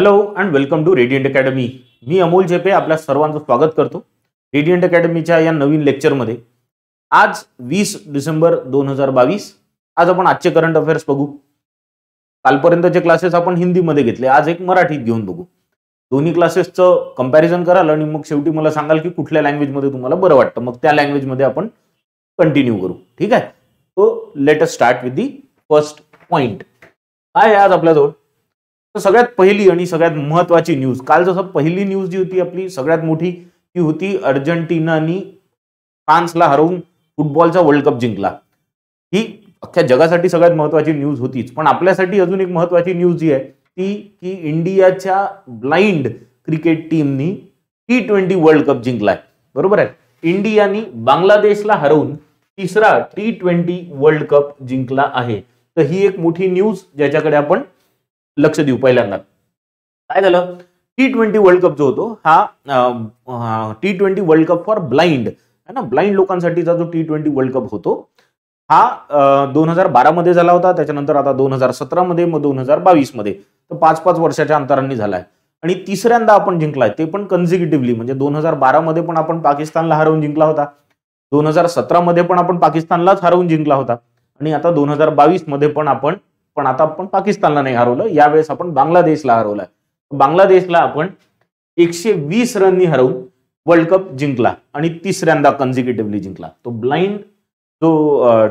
hello and welcome to Radiant Academy मी अमोल झेपे आपल्या सर्वांचं स्वागत करतो रेडियंट अकॅडमीच्या या नवीन लेक्चरमध्ये आज वीस डिसेंबर दोन हजार बावीस आज आपण आजचे करंट अफेअर्स बघू कालपर्यंतचे क्लासेस आपण हिंदीमध्ये घेतले आज एक मराठीत घेऊन बघू दोन्ही क्लासेसचं कम्पॅरिझन कराल आणि मग शेवटी मला सांगाल की कुठल्या लँग्वेजमध्ये तुम्हाला बरं वाटतं मग त्या लँग्वेजमध्ये आपण कंटिन्यू करू ठीक आहे तो let us start with the first point काय आज आपल्याजवळ सगळ्यात पहिली आणि सगळ्यात महत्वाची न्यूज काल जसं पहिली न्यूज जी होती आपली सगळ्यात मोठी ती होती अर्जेंटिनानी फ्रान्सला हरवून फुटबॉलचा वर्ल्ड कप जिंकला ही अख्ख्या जगासाठी सगळ्यात महत्वाची न्यूज होतीच पण आपल्यासाठी अजून एक महत्वाची न्यूज जी आहे ती की इंडियाच्या ब्लाइंड क्रिकेट टीमनी टी ट्वेंटी वर्ल्ड कप जिंकलाय बरोबर आहे इंडियानी बांगलादेशला हरवून तिसरा टी ट्वेंटी वर्ल्ड कप जिंकला आहे तर ही एक मोठी न्यूज ज्याच्याकडे आपण लक्ष देऊ पहिल्यांदा काय झालं टी ट्वेंटी वर्ल्ड कप जो होतो हा T twenty world cup for blind है ना ब्लाइंड लोकांसाठीचा जो टी ट्वेंटी वर्ल्ड कप होतो हा दोन हजार बारामध्ये झाला होता त्याच्यानंतर आता दोन हजार सतरामध्ये मग दोन हजार बावीसमध्ये तर पाच पाच वर्षाच्या अंतरांनी झाला आहे आणि तिसऱ्यांदा आपण जिंकलाय ते पण कन्झिक्युटिव्हली म्हणजे दोन हजार बारामध्ये पण आपण पाकिस्तानला हरवून जिंकला होता दोन हजार सतरामध्ये पण आपण पाकिस्तानलाच हरवून जिंकला होता आणि आता दोन हजार मध्ये पण आपण पण आता आपण पाकिस्तानला नाही हरवलं यावेळेस आपण बांगलादेशला हरवलं बांगलादेशला आपण एकशे वीस रननी हरवून वर्ल्ड कप जिंकला आणि तिसऱ्यांदा कन्झिक्युटिव्हली जिंकला तो ब्लाइंड जो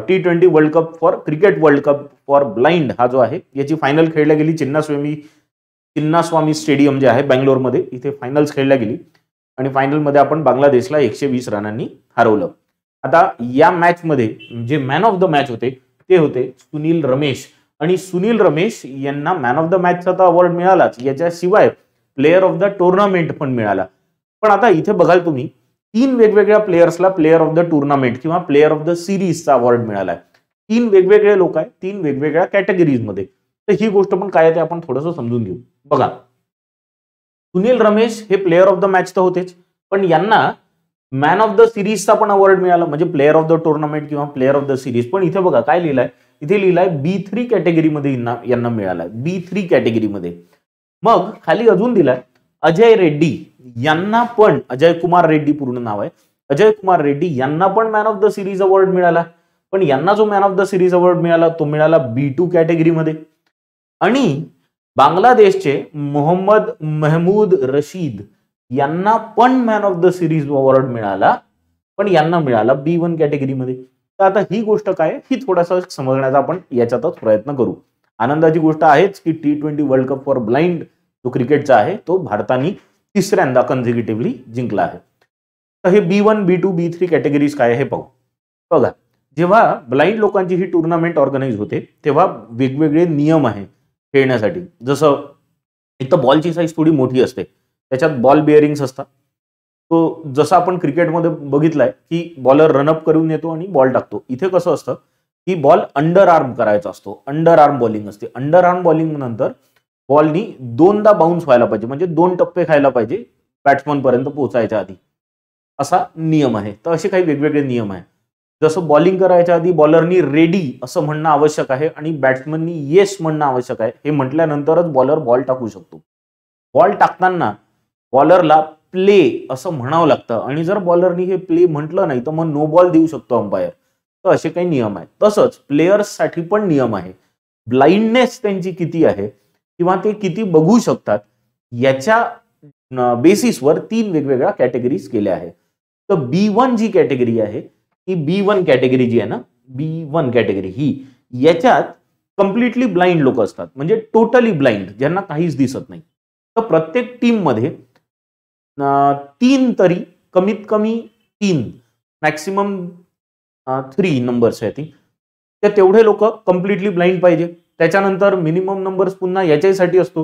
T twenty world cup for cricket world cup for blind हा जो आहे याची फायनल खेळल्या गेली चिन्नास्वामी चिन्नास्वामी स्टेडियम जे आहे बँगलोरमध्ये इथे फायनल्स खेळल्या गेली आणि फायनलमध्ये आपण बांगलादेशला एकशे वीस रनांनी हरवलं आता या मॅचमध्ये जे मॅन ऑफ द मॅच होते ते होते सुनील रमेश आणि सुनील रमेश यांना मॅन ऑफ द मॅचचा तर अवॉर्ड मिळालाच याच्याशिवाय प्लेअर ऑफ द टुर्नामेंट पण मिळाला पण आता इथे बघाल तुम्ही तीन वेगवेगळ्या प्लेयर्सला प्लेअर ऑफ द टुर्नामेंट किंवा प्लेअर ऑफ द सिरीजचा अवॉर्ड मिळाला आहे तीन वेगवेगळे लोक आहेत तीन वेगवेगळ्या कॅटेगरीजमध्ये तर ही गोष्ट पण काय ते आपण थोडंसं समजून घेऊ बघा सुनील रमेश हे प्लेअर ऑफ द मॅच तर होतेच पण यांना मॅन ऑफ द सिरीजचा पण अवॉर्ड मिळाला म्हणजे प्लेअर ऑफ द टुर्नामेंट किंवा प्लेअर ऑफ द सिरीज पण इथे बघा काय लिहिलंय इथे लिहिलाय बी थ्री कॅटेगरीमध्ये यांना मिळालाय बी थ्री कॅटेगरीमध्ये मग खाली अजून दिलाय अजय रेड्डी यांना पण अजय कुमार रेड्डी पूर्ण नाव आहे अजय कुमार रेड्डी यांना पण man of the series award मिळाला पण यांना जो man of the series award मिळाला तो मिळाला बी टू कॅटेगरीमध्ये आणि बांगलादेशचे मोहम्मद महमूद रशीद यांना पण man of the series award मिळाला पण यांना मिळाला बी वन कॅटेगरीमध्ये तर आता ही गोष्ट काय ही थोडासा समजण्याचा आपण याच्यातच प्रयत्न करू आनंदाची गोष्ट आहेच की T twenty world cup for blind जो क्रिकेटचा आहे तो भारताने तिसऱ्यांदा कन्झिक्युटिव्हली जिंकला आहे तर हे B one B two B three categories काय हे पाहू बघा जेव्हा ब्लाइंड लोकांची ही टुर्नामेंट ऑर्गनाईज होते तेव्हा वेगवेगळे नियम आहे खेळण्यासाठी जसं एक तर बॉलची साईज थोडी मोठी असते त्याच्यात बॉल बिअरिंग्स असतात तो जसं आपण क्रिकेटमध्ये बघितलाय की बॉलर रनअप करून येतो आणि बॉल टाकतो इथे कसं असतं की बॉल अंडर आर्म करायचा असतो अंडर आर्म बॉलिंग असते अंडर आर्म बॉलिंग नंतर बॉलनी दोनदा बाउन्स व्हायला पाहिजे म्हणजे दोन टप्पे खायला पाहिजे पर्यंत पोहोचायच्या आधी असा नियम आहे तर असे काही वेगवेगळे नियम आहे जसं बॉलिंग करायच्या आधी बॉलरनी रेडी असं म्हणणं आवश्यक आहे आणि बॅट्समननी येस म्हणणं आवश्यक आहे हे म्हटल्यानंतरच बॉलर बॉल टाकू शकतो बॉल टाकताना बॉलरला प्ले असं म्हणावं लागतं आणि जर बॉलरनी हे प्ले म्हटलं नाही तर मग नो बॉल देऊ शकतो अंपायर तर असे काही नियम आहेत तसंच प्लेयर्ससाठी पण नियम आहे ब्लाइंडनेस त्यांची किती आहे किंवा ते किती बघू शकतात याच्या बेसिसवर तीन वेगवेगळ्या कॅटेगरीज केल्या आहेत तर बी वन जी कॅटेगरी आहे ही बी वन कॅटेगरी जी आहे ना बी वन कॅटेगरी ही याच्यात कम्प्लिटली ब्लाइंड लोक असतात म्हणजे टोटली ब्लाइंड ज्यांना काहीच दिसत नाही तर प्रत्येक टीममध्ये तीन तरी कमीत कमी तीन मॅक्सिमम थ्री नंबर्स आहे थिंक तर तेवढे लोक कम्प्लिटली ब्लाइंड पाहिजे त्याच्यानंतर मिनिमम नंबर्स पुन्हा याच्यासाठी असतो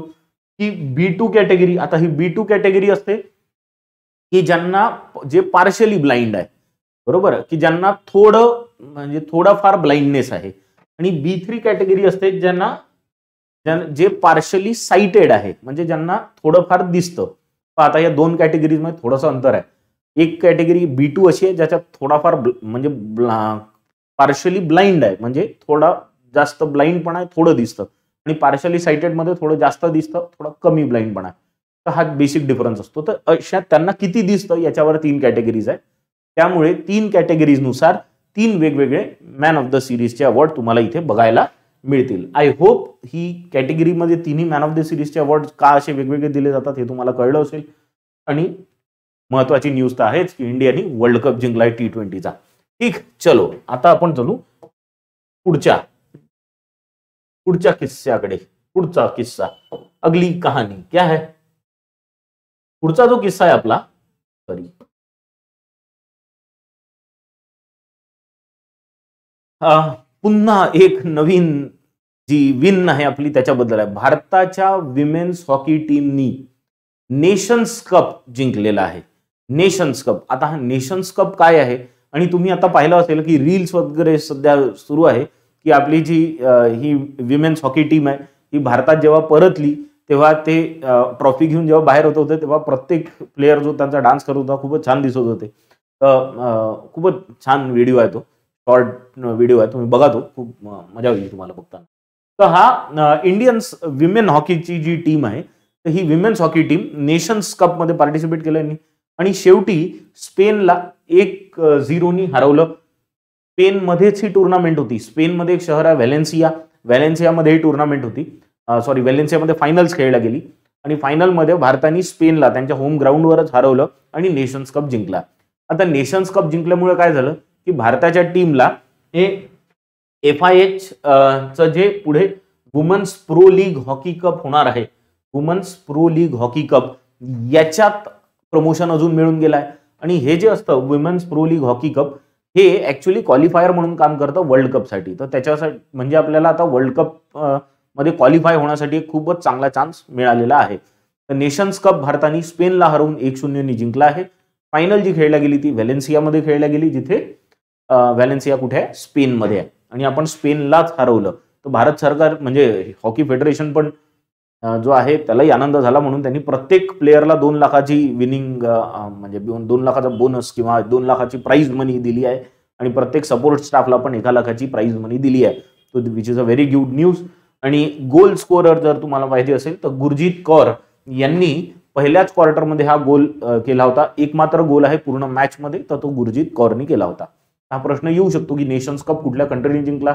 की बी टू कॅटेगरी आता ही बी टू कॅटेगरी असते की ज्यांना जे पार्शली ब्लाइंड आहे बरोबर की ज्यांना थोडं म्हणजे थोडाफार ब्लाइंडनेस आहे आणि बी थ्री कॅटेगरी असते ज्यांना जे पार्शली साइटेड आहे म्हणजे ज्यांना थोडंफार दिसतं आता या दोन कॅटेगरीजमध्ये थोडंसं अंतर आहे एक कॅटेगरी बी टू अशी आहे ज्याच्यात थोडाफार म्हणजे पार्शली ब्लाइंड आहे म्हणजे थोडा जास्त ब्लाइंड पण आहे थोडं दिसतं आणि पार्शली सायटेडमध्ये थोडं जास्त दिसतं थोडं कमी ब्लाइंड पण आहे तर हा बेसिक डिफरन्स असतो तर अशा त्यांना किती दिसतं याच्यावर तीन कॅटेगरीज आहे त्यामुळे तीन कॅटेगरीजनुसार तीन वेगवेगळे मॅन ऑफ द सिरीजचे अवॉर्ड तुम्हाला इथे बघायला मिळतील आय होप ही कॅटेगरीमध्ये तिन्ही मॅन ऑफ द सिरीजचे अवॉर्ड का असे वेगवेगळे दिले जातात हे तुम्हाला कळलं असेल आणि महत्वाची न्यूज तर आहेच की इंडियाने वर्ल्ड कप जिंकलाय टी ट्वेंटीचा ठीक चलो आता आपण चलू पुढच्या पुढच्या किस्स्याकडे पुढचा किस्सा अगली कहाणी क्या है पुढचा जो किस्सा आहे आपला सॉरी पुन्हा एक नवीन जी विन आहे आपली त्याच्याबद्दल आहे भारताच्या विमेन्स हॉकी टीमनी नेशन्स कप जिंकलेला आहे नेशन्स कप आता हा नेशन्स कप काय आहे आणि तुम्ही आता पाहिलं असेल की रील्स वगैरे सध्या सुरू आहे की आपली जी ही विमेन्स हॉकी टीम आहे ही भारतात जेव्हा परतली तेव्हा ते ट्रॉफी घेऊन जेव्हा बाहेर होत होते तेव्हा प्रत्येक प्लेयर जो त्यांचा डान्स करत होता खूपच छान दिसत होते खूपच छान व्हिडिओ आहे तो शॉर्ट व्हिडिओ आहे तुम्ही बघा तो खूप मजा होईल तुम्हाला बघताना तर हा इंडियन्स विमेन हॉकीची जी टीम आहे तर ही विमेन्स हॉकी टीम नेशन्स कपमध्ये पार्टिसिपेट केलं आणि शेवटी स्पेनला एक झिरोनी हरवलं स्पेनमध्येच ही टुर्नामेंट होती स्पेनमध्ये एक शहर आहे व्हॅलेन्सिया व्हॅलेन्सियामध्ये ही टुर्नामेंट होती सॉरी व्हॅलेन्सियामध्ये फायनल्स खेळला गेली आणि फायनलमध्ये भारताने स्पेनला त्यांच्या होम ग्राउंडवरच हरवलं आणि नेशन्स कप जिंकला आता नेशन्स कप जिंकल्यामुळे काय झालं की भारताच्या टीमला हे एफ आय एच चं जे पुढे women's pro league hockey cup होणार आहे women's pro league hockey cup याच्यात प्रमोशन अजून मिळून गेलं आहे आणि हे जे असतं women's pro league hockey cup हे ॲक्च्युली क्वालिफायर म्हणून काम करतं वर्ल्ड कपसाठी तर त्याच्यासाठी म्हणजे आपल्याला आता वर्ल्ड कप मध्ये क्वालिफाय होण्यासाठी खूपच चांगला चान्स मिळालेला आहे तर नेशन्स कप भारताने स्पेनला हरवून एक शून्यने जिंकला आहे फायनल जी खेळल्या गेली ती व्हॅलेन्सियामध्ये खेळल्या गेली जिथे व्हॅलेन्सिया कुठे आहे स्पेनमध्ये आहे आणि आपण स्पेनलाच हरवलं तर भारत सरकार म्हणजे हॉकी फेडरेशन पण जो आहे त्यालाही आनंद झाला म्हणून त्यांनी प्रत्येक प्लेयरला दोन लाखाची विनिंग म्हणजे दोन लाखाचा बोनस किंवा दोन लाखाची प्राईज मनी दिली आहे आणि प्रत्येक सपोर्ट स्टाफला पण एका लाखाची प्राईज मनी दिली आहे तो which is a very good news आणि गोल स्कोरर जर तुम्हाला माहिती असेल तर गुरजीत कौर यांनी पहिल्याच क्वार्टरमध्ये हा गोल केला होता एकमात्र गोल आहे पूर्ण मॅचमध्ये तर तो गुरजीत कौरनी केला होता हा प्रश्न येऊ शकतो की नेशन्स कप कुठल्या कंट्रीने जिंकला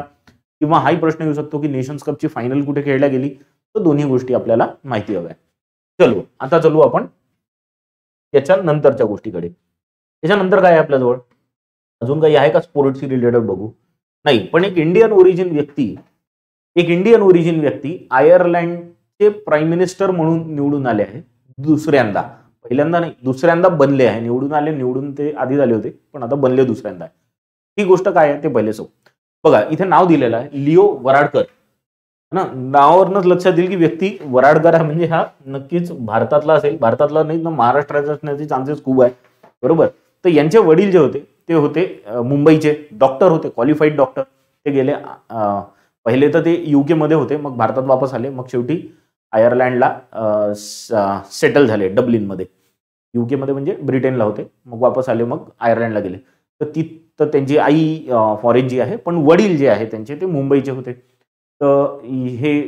किंवा हाही प्रश्न येऊ शकतो की नेशन्स कपची फायनल कुठे खेळल्या गेली तर दोन्ही गोष्टी आपल्याला माहिती हव्या चलो आता चलू आपण नंतरच्या गोष्टीकडे त्याच्यानंतर काय आहे आपल्याजवळ अजून काही आहे का स्पोर्ट्सशी रिलेटेड बघू नाही पण एक इंडियन ओरिजिन व्यक्ती एक इंडियन ओरिजिन व्यक्ती आयर्लंडचे प्राईम मिनिस्टर म्हणून निवडून आले आहे दुसऱ्यांदा पहिल्यांदा नाही दुसऱ्यांदा बनले आहे निवडून आले निवडून ते आधी झाले होते पण आता बनले दुसऱ्यांदा ही गोष्ट काय आहे ते पहिले सो बघा इथे नाव दिलेलं आहे लिओ वराडकर ना नावावरूनच लक्षात येईल की व्यक्ती वराडकर म्हणजे हा नक्कीच भारतातला असेल भारतातला नाही तर महाराष्ट्राचा असण्याचे चान्सेस खूप आहे बरोबर तर यांचे वडील जे होते ते होते मुंबईचे डॉक्टर होते क्वालिफाईड डॉक्टर ते गेले पहिले तर ते मध्ये होते मग भारतात वापस आले मग शेवटी आयर्लंडला सेटल झाले डब्लिनमध्ये मध्ये म्हणजे ब्रिटनला होते मग वापस आले मग आयर्लंडला गेले तर ती तर त्यांची आई फॉरेन जी आहे पण वडील जे आहे त्यांचे ते मुंबईचे होते तर हे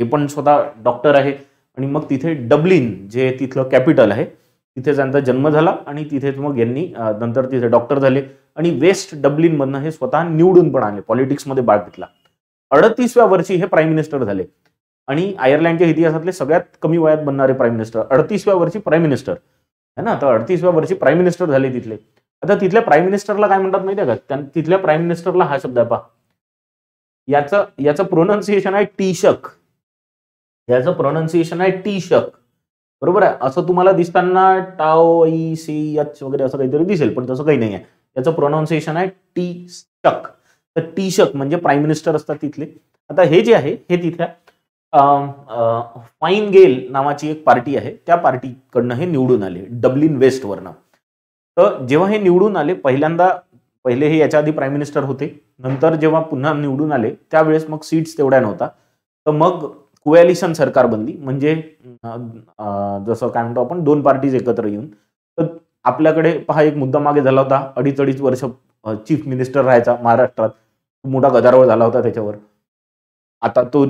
हे पण स्वतः डॉक्टर आहे आणि मग तिथे डबलिन जे तिथलं कॅपिटल आहे तिथे त्यांचा जन्म झाला आणि तिथेच मग यांनी नंतर तिथे डॉक्टर झाले आणि वेस्ट डब्लिनमधनं हे स्वतः निवडून पण आले पॉलिटिक्समध्ये भाग घेतला अडतीसव्या वर्षी हे प्राईम मिनिस्टर झाले आणि आयर्लंडच्या इतिहासातले सगळ्यात कमी वयात बनणारे प्राईम मिनिस्टर अडतीसव्या वर्षी प्राईम मिनिस्टर है ना तर अडतीसव्या वर्षी प्राईम मिनिस्टर झाले तिथले आता तिथल्या प्राईम मिनिस्टरला काय म्हणतात माहितीये आहे का तिथल्या प्राईम मिनिस्टरला हा शब्द आहे पा याचं याचं प्रोनाऊन्सिएशन आहे टी शक याचं प्रोनाऊन्सिएशन आहे टी शक बरोबर आहे असं तुम्हाला दिसताना टाओ ई सी एच वगैरे असं काहीतरी दिसेल पण तसं काही नाही आहे याचं प्रोनाऊन्सिएशन आहे टी शक तर टी शक म्हणजे प्राईम मिनिस्टर असतात तिथले आता हे जे आहे हे तिथल्या फाईन गेल नावाची एक पार्टी आहे त्या पार्टीकडनं हे निवडून आले डब्लिन वेस्टवरनं तर जेव्हा हे निवडून आले पहिल्यांदा पहिले हे याच्या आधी प्राईम मिनिस्टर होते नंतर जेव्हा पुन्हा निवडून आले त्यावेळेस मग सीट्स तेवढ्या नव्हता तर मग कुएलिशन सरकार बनली म्हणजे जसं काय म्हणतो आपण दोन पार्टीज एकत्र येऊन तर आपल्याकडे पहा एक मुद्दा मागे झाला होता अडीच अडीच वर्ष चीफ मिनिस्टर राहायचा महाराष्ट्रात मोठा गदारोळ झाला होता त्याच्यावर आता तो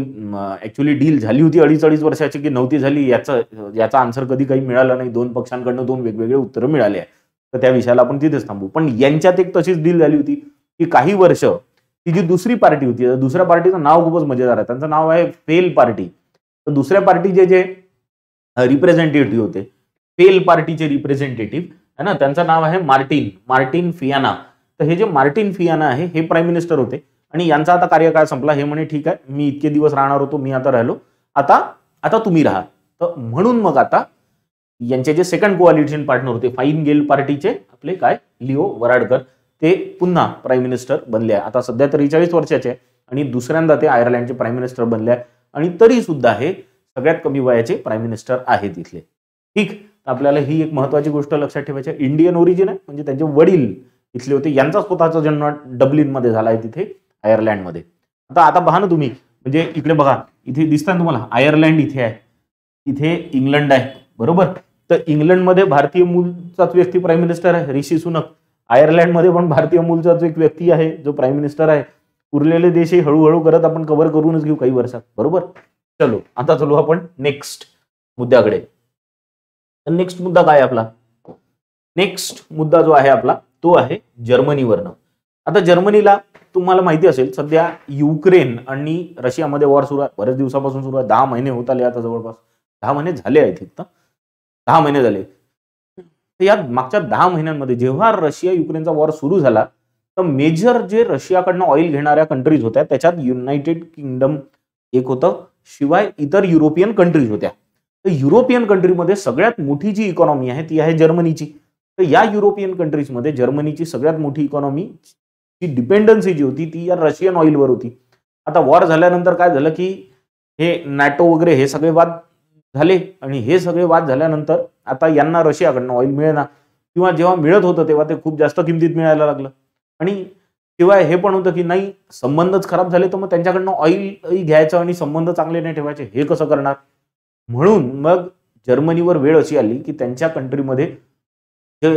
ऍक्च्युली डील झाली होती अडीच अडीच वर्षाची की नव्हती झाली याचा याचा आन्सर कधी काही मिळाला नाही दोन पक्षांकडनं दोन वेगवेगळे उत्तरं मिळाले आहे तर त्या विषयाला आपण तिथेच थांबू पण यांच्यात एक तशीच डील झाली होती की काही वर्ष ती जी दुसरी पार्टी होती दुसऱ्या पार्टीचं नाव खूपच मजेदार आहे त्यांचं नाव आहे फेल पार्टी तर दुसऱ्या पार्टीचे जे रिप्रेझेंटेटिव्ह होते फेल पार्टीचे रिप्रेझेंटेटिव्ह है ना त्यांचं नाव आहे मार्टिन मार्टिन फियाना तर हे जे मार्टिन फियाना आहे हे प्राईम मिनिस्टर होते आणि यांचा आता कार्यकाळ संपला हे म्हणे ठीक आहे मी इतके दिवस राहणार होतो मी आता राहिलो आता आता तुम्ही राहा तर म्हणून मग आता यांचे जे सेकंड कोअलिशन पार्टनर होते फाईन गेल पार्टीचे आपले काय लिओ वराडकर ते पुन्हा प्राईम मिनिस्टर बनले आता सध्या चाळीस वर्षाचे आणि दुसऱ्यांदा ते आयर्लंडचे प्राईम मिनिस्टर बनले आणि तरी सुद्धा हे सगळ्यात कमी वयाचे प्राईम मिनिस्टर आहेत इथले ठीक आपल्याला ही एक महत्वाची गोष्ट लक्षात ठेवायची इंडियन ओरिजिन आहे म्हणजे त्यांचे वडील इथले होते यांचा स्वतःचा जन्म डब्लिनमध्ये झाला आहे तिथे आयर्लंडमध्ये आता आता पहा ना तुम्ही म्हणजे इकडे बघा इथे दिसतात तुम्हाला आयर्लंड इथे आहे इथे इंग्लंड आहे बरोबर तर इंग्लंडमध्ये भारतीय मूलचाच व्यक्ती प्राईम मिनिस्टर आहे ऋषी सुनक आयर्लंडमध्ये पण भारतीय मूलचाच एक व्यक्ती आहे जो प्राईम मिनिस्टर आहे उरलेले देशही हळूहळू करत आपण कव्हर करूनच घेऊ काही वर्षात बरोबर चलो आता चलो आपण नेक्स्ट मुद्द्याकडे नेक्स्ट मुद्दा काय आपला नेक्स्ट मुद्दा जो आहे आपला तो आहे जर्मनीवरनं आता जर्मनीला तुम्हाला माहिती असेल सध्या युक्रेन आणि रशियामध्ये वॉर सुरू आहे बऱ्याच दिवसापासून सुरू आहे दहा महिने होत आले आता जवळपास दहा महिने झाले आहेत तर दहा महिने झाले तर या मागच्या दहा महिन्यांमध्ये जेव्हा रशिया युक्रेनचा वॉर सुरू झाला तर मेजर जे रशियाकडनं ऑइल घेणाऱ्या कंट्रीज होत्या त्याच्यात युनायटेड किंगडम एक होतं शिवाय इतर युरोपियन कंट्रीज होत्या तर युरोपियन कंट्रीमध्ये सगळ्यात मोठी जी इकॉनॉमी आहे ती आहे जर्मनीची तर या युरोपियन कंट्रीजमध्ये जर्मनीची सगळ्यात मोठी इकॉनॉमी ची डिपेंडन्सी जी होती ती या रशियन ऑइलवर होती आता वॉर झाल्यानंतर काय झालं की हे नॅटो वगैरे हे सगळे वाद झाले आणि हे सगळे वाद झाल्यानंतर आता यांना रशियाकडनं ऑइल मिळेना किंवा जेव्हा मिळत होतं तेव्हा ते खूप जास्त किमतीत मिळायला लागलं आणि शिवाय हे पण होतं की नाही संबंधच खराब झाले तर मग त्यांच्याकडनं ऑइल घ्यायचं आणि संबंध चांगले नाही ठेवायचे हे कसं करणार म्हणून मग जर्मनीवर वेळ अशी आली की त्यांच्या कंट्रीमध्ये जे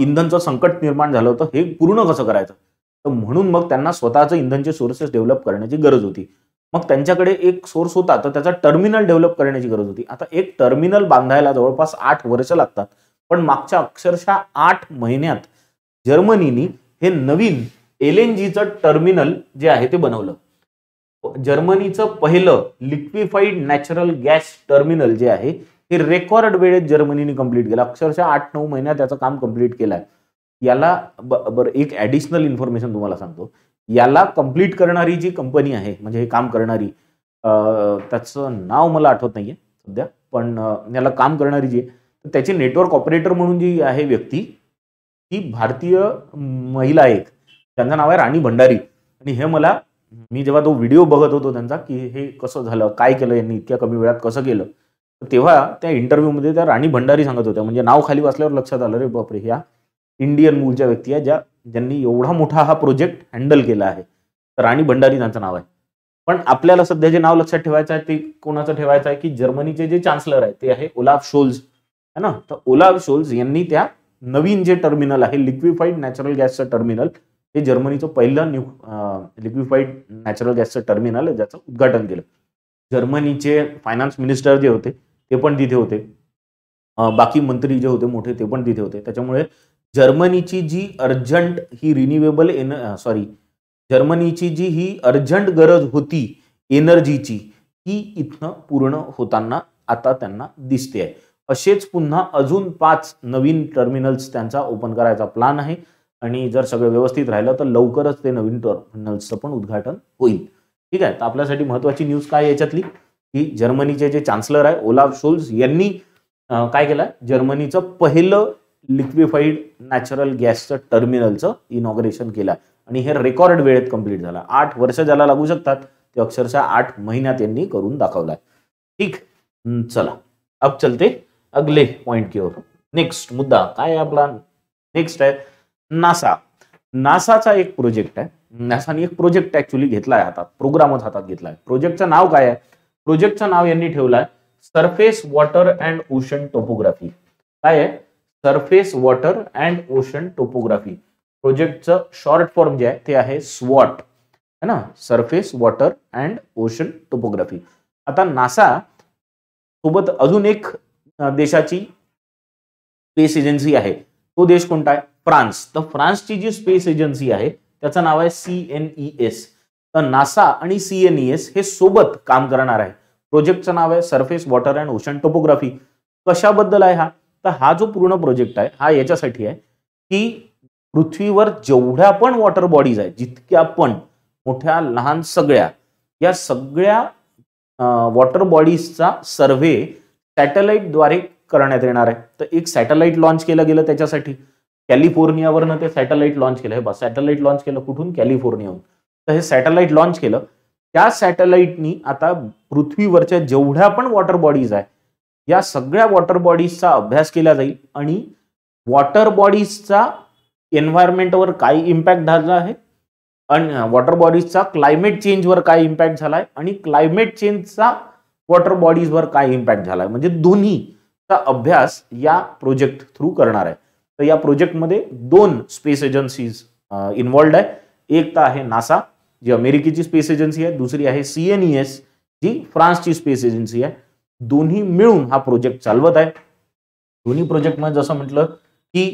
इंधनचं संकट निर्माण झालं होतं हे पूर्ण कसं करायचं तर म्हणून मग त्यांना स्वतःचं इंधनचे सोर्सेस डेव्हलप करण्याची गरज होती मग त्यांच्याकडे एक सोर्स होता तर त्याचा टर्मिनल डेव्हलप करण्याची गरज होती आता एक टर्मिनल बांधायला जवळपास आठ वर्ष लागतात पण मागच्या अक्षरशः आठ महिन्यात जर्मनीनी हे नवीन एल एन जीचं टर्मिनल जे आहे ते बनवलं जर्मनीचं पहिलं लिक्विफाईड नॅचरल गॅस टर्मिनल जे आहे हे रेकॉर्ड वेळेत जर्मनीने कंप्लीट केलं अक्षरशः आठ नऊ महिन्यात त्याचं काम कंप्लीट केलं आहे याला बरं एक ॲडिशनल इन्फॉर्मेशन तुम्हाला सांगतो याला कम्प्लीट करणारी जी कंपनी आहे म्हणजे हे काम करणारी त्याचं नाव मला आठवत नाहीये सध्या पण याला काम करणारी जी आहे त्याची नेटवर्क ऑपरेटर म्हणून जी आहे व्यक्ती ती भारतीय महिला एक त्यांचं नाव आहे राणी भंडारी आणि हे मला मी जेव्हा तो व्हिडिओ बघत होतो त्यांचा की हे कसं झालं काय केलं यांनी इतक्या कमी वेळात कसं केलं तेव्हा त्या इंटरव्ह्यूमध्ये त्या राणी भंडारी सांगत होत्या म्हणजे नाव खाली वाचल्यावर लक्षात आलं रे बापरे ह्या इंडियन मूलच्या व्यक्ती आहे ज्या ज्यांनी एवढा मोठा हा प्रोजेक्ट हँडल केला आहे तर राणी भंडारी त्यांचं नाव आहे पण आपल्याला सध्या जे नाव लक्षात ठेवायचं आहे ते कोणाचं ठेवायचं आहे की जर्मनीचे जे चान्सलर आहे ते आहे ओलाफ शोल्स है ना तर ओलाब शोल्स यांनी त्या नवीन जे टर्मिनल आहे लिक्विफाईड नॅचरल गॅसचं टर्मिनल हे जर्मनीचं पहिलं न्यू लिक्विफाईड नॅचरल गॅसचं टर्मिनल आहे ज्याचं उद्घाटन केलं जर्मनीचे फायनान्स मिनिस्टर जे होते ते पण तिथे होते बाकी मंत्री जे होते मोठे ते पण तिथे होते त्याच्यामुळे जर्मनीची जी अर्जंट ही रिन्युएबल एन सॉरी जर्मनीची जी ही अर्जंट गरज होती एनर्जीची ती इथनं पूर्ण होताना आता त्यांना दिसते आहे असेच पुन्हा अजून पाच नवीन टर्मिनल्स त्यांचा ओपन करायचा प्लान आहे आणि जर सगळं व्यवस्थित राहिलं तर लवकरच ते नवीन टर्मिनल्सचं पण उद्घाटन होईल ठीक आहे तर आपल्यासाठी महत्वाची न्यूज काय याच्यातली की जर्मनीचे जे चान्सलर आहे ओलाव शोल्स यांनी काय केलं जर्मनीचं पहिलं लिक्विफाईड नॅचरल गॅसचं टर्मिनलचं इनॉग्रेशन केलं आणि हे रेकॉर्ड वेळेत कंप्लीट झालं आठ वर्ष ज्याला लागू शकतात ते अक्षरशः आठ महिन्यात यांनी करून दाखवलाय ठीक चला अब चलते अगले पॉइंट की ओर नेक्स्ट मुद्दा काय आहे आपला नेक्स्ट आहे नासा नासाचा एक प्रोजेक्ट आहे नासाने एक प्रोजेक्ट ऍक्च्युली घेतला आहे हातात प्रोग्रामच हातात घेतला आहे प्रोजेक्टचं नाव काय आहे प्रोजेक्टचं नाव यांनी ठेवलं आहे surface water and ocean topography काय आहे surface water and ocean topography प्रोजेक्टचं शॉर्ट फॉर्म जे आहे ते आहे स्वॉट है ना surface water and ocean topography आता नासा सोबत अजून एक देशाची स्पेस एजन्सी आहे तो देश कोणता आहे फ्रान्स तर फ्रान्सची जी स्पेस एजन्सी आहे त्याचं नाव आहे सी एन ई एस तर नासा आणि सी एन ई एस हे सोबत काम करणार आहे प्रोजेक्टचं नाव आहे surface water and ocean topography कशाबद्दल आहे हा तर हा जो पूर्ण प्रोजेक्ट आहे हा याच्यासाठी आहे की पृथ्वीवर जेवढ्या पण वॉटर बॉडीज आहेत जितक्या पण मोठ्या लहान सगळ्या या सगळ्या वॉटर बॉडीजचा सर्व्हे सॅटेलाइटद्वारे करण्यात येणार आहे तर एक सॅटेलाईट लॉन्च केलं गेलं त्याच्यासाठी कॅलिफोर्नियावरनं ते सॅटेलाईट लॉन्च केलं हे बा सॅटेलाईट लॉन्च केलं कुठून कॅलिफोर्नियाहून तर हे सॅटेलाईट लॉन्च केलं त्या सॅटेलाईटनी आता पृथ्वीवरच्या जेवढ्या पण वॉटर बॉडीज आहे या सगळ्या वॉटर बॉडीजचा अभ्यास केला जाईल आणि वॉटर बॉडीजचा एन्व्हायरमेंटवर काय इम्पॅक्ट झाला आहे आणि वॉटर बॉडीजचा क्लायमेट चेंजवर काय इम्पॅक्ट झाला आहे आणि क्लायमेट चेंजचा वॉटर बॉडीजवर काय इम्पॅक्ट झाला आहे म्हणजे दोन्हीचा अभ्यास या प्रोजेक्ट थ्रू करणार आहे तर या प्रोजेक्टमध्ये दोन स्पेस एजन्सीज इन्वॉल्ड आहे एक तर आहे नासा जी अमेरिकेची स्पेस एजन्सी आहे दुसरी आहे सी एस e जी फ्रान्सची स्पेस एजन्सी आहे दोन्ही मिळून हा प्रोजेक्ट चालवत आहे दोन्ही प्रोजेक्ट मध्ये जसं म्हटलं की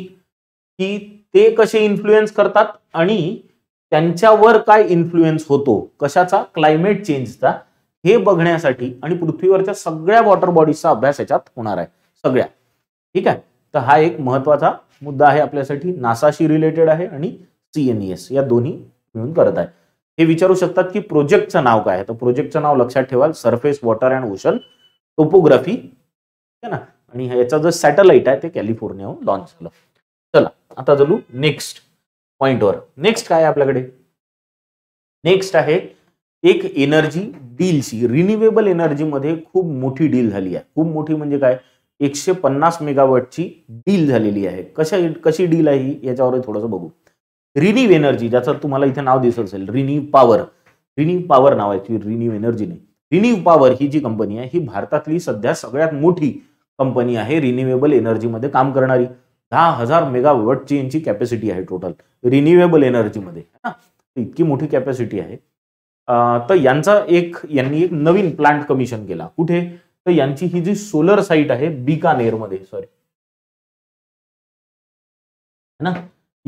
की ते कसे इन्फ्लुएन्स करतात आणि त्यांच्यावर काय इन्फ्लुएन्स होतो कशाचा क्लायमेट चेंजचा हे बघण्यासाठी आणि पृथ्वीवरच्या सगळ्या वॉटर बॉडीजचा अभ्यास याच्यात होणार आहे सगळ्या ठीक आहे तर हा एक महत्वाचा मुद्दा आहे आपल्यासाठी नासाशी रिलेटेड आहे आणि सीएनएस e या दोन्ही मिळून करत आहे हे विचारू शकतात की प्रोजेक्टचं नाव काय आहे तर प्रोजेक्टचं नाव लक्षात ठेवाल surface water and ocean topography ठीक आहे ना आणि याचा जो सॅटेलाइट आहे ते कॅलिफोर्नियाहून लॉन्च झालं चला आता चलू नेक्स्ट पॉइंटवर नेक्स्ट काय आपल्याकडे नेक्स्ट आहे एक एनर्जी डीलची एनर्जी एनर्जीमध्ये खूप मोठी डील झाली आहे खूप मोठी म्हणजे काय एकशे पन्नास मेगावॉटची डील झालेली आहे कशा कशी डील आहे ही याच्यावर थोडंसं बघू रिन्यू एनर्जी ज्याचं तुम्हाला इथे नाव दिसत असेल रिन्यू पॉवर रिन्यू पॉवर नाव आहे रिन्यू एनर्जी नाही रिन्यू पॉवर ही जी कंपनी आहे ही भारतातली सध्या सगळ्यात मोठी कंपनी आहे रिन्युएबल एनर्जीमध्ये काम करणारी दहा हजार मेगावॉटची यांची कॅपॅसिटी आहे टोटल रिन्युएबल एनर्जीमध्ये ना इतकी मोठी कॅपॅसिटी आहे तर यांचा एक यांनी एक नवीन प्लांट कमिशन केला कुठे तर यांची ही जी सोलर साईट आहे बिकानेरमध्ये सॉरी ना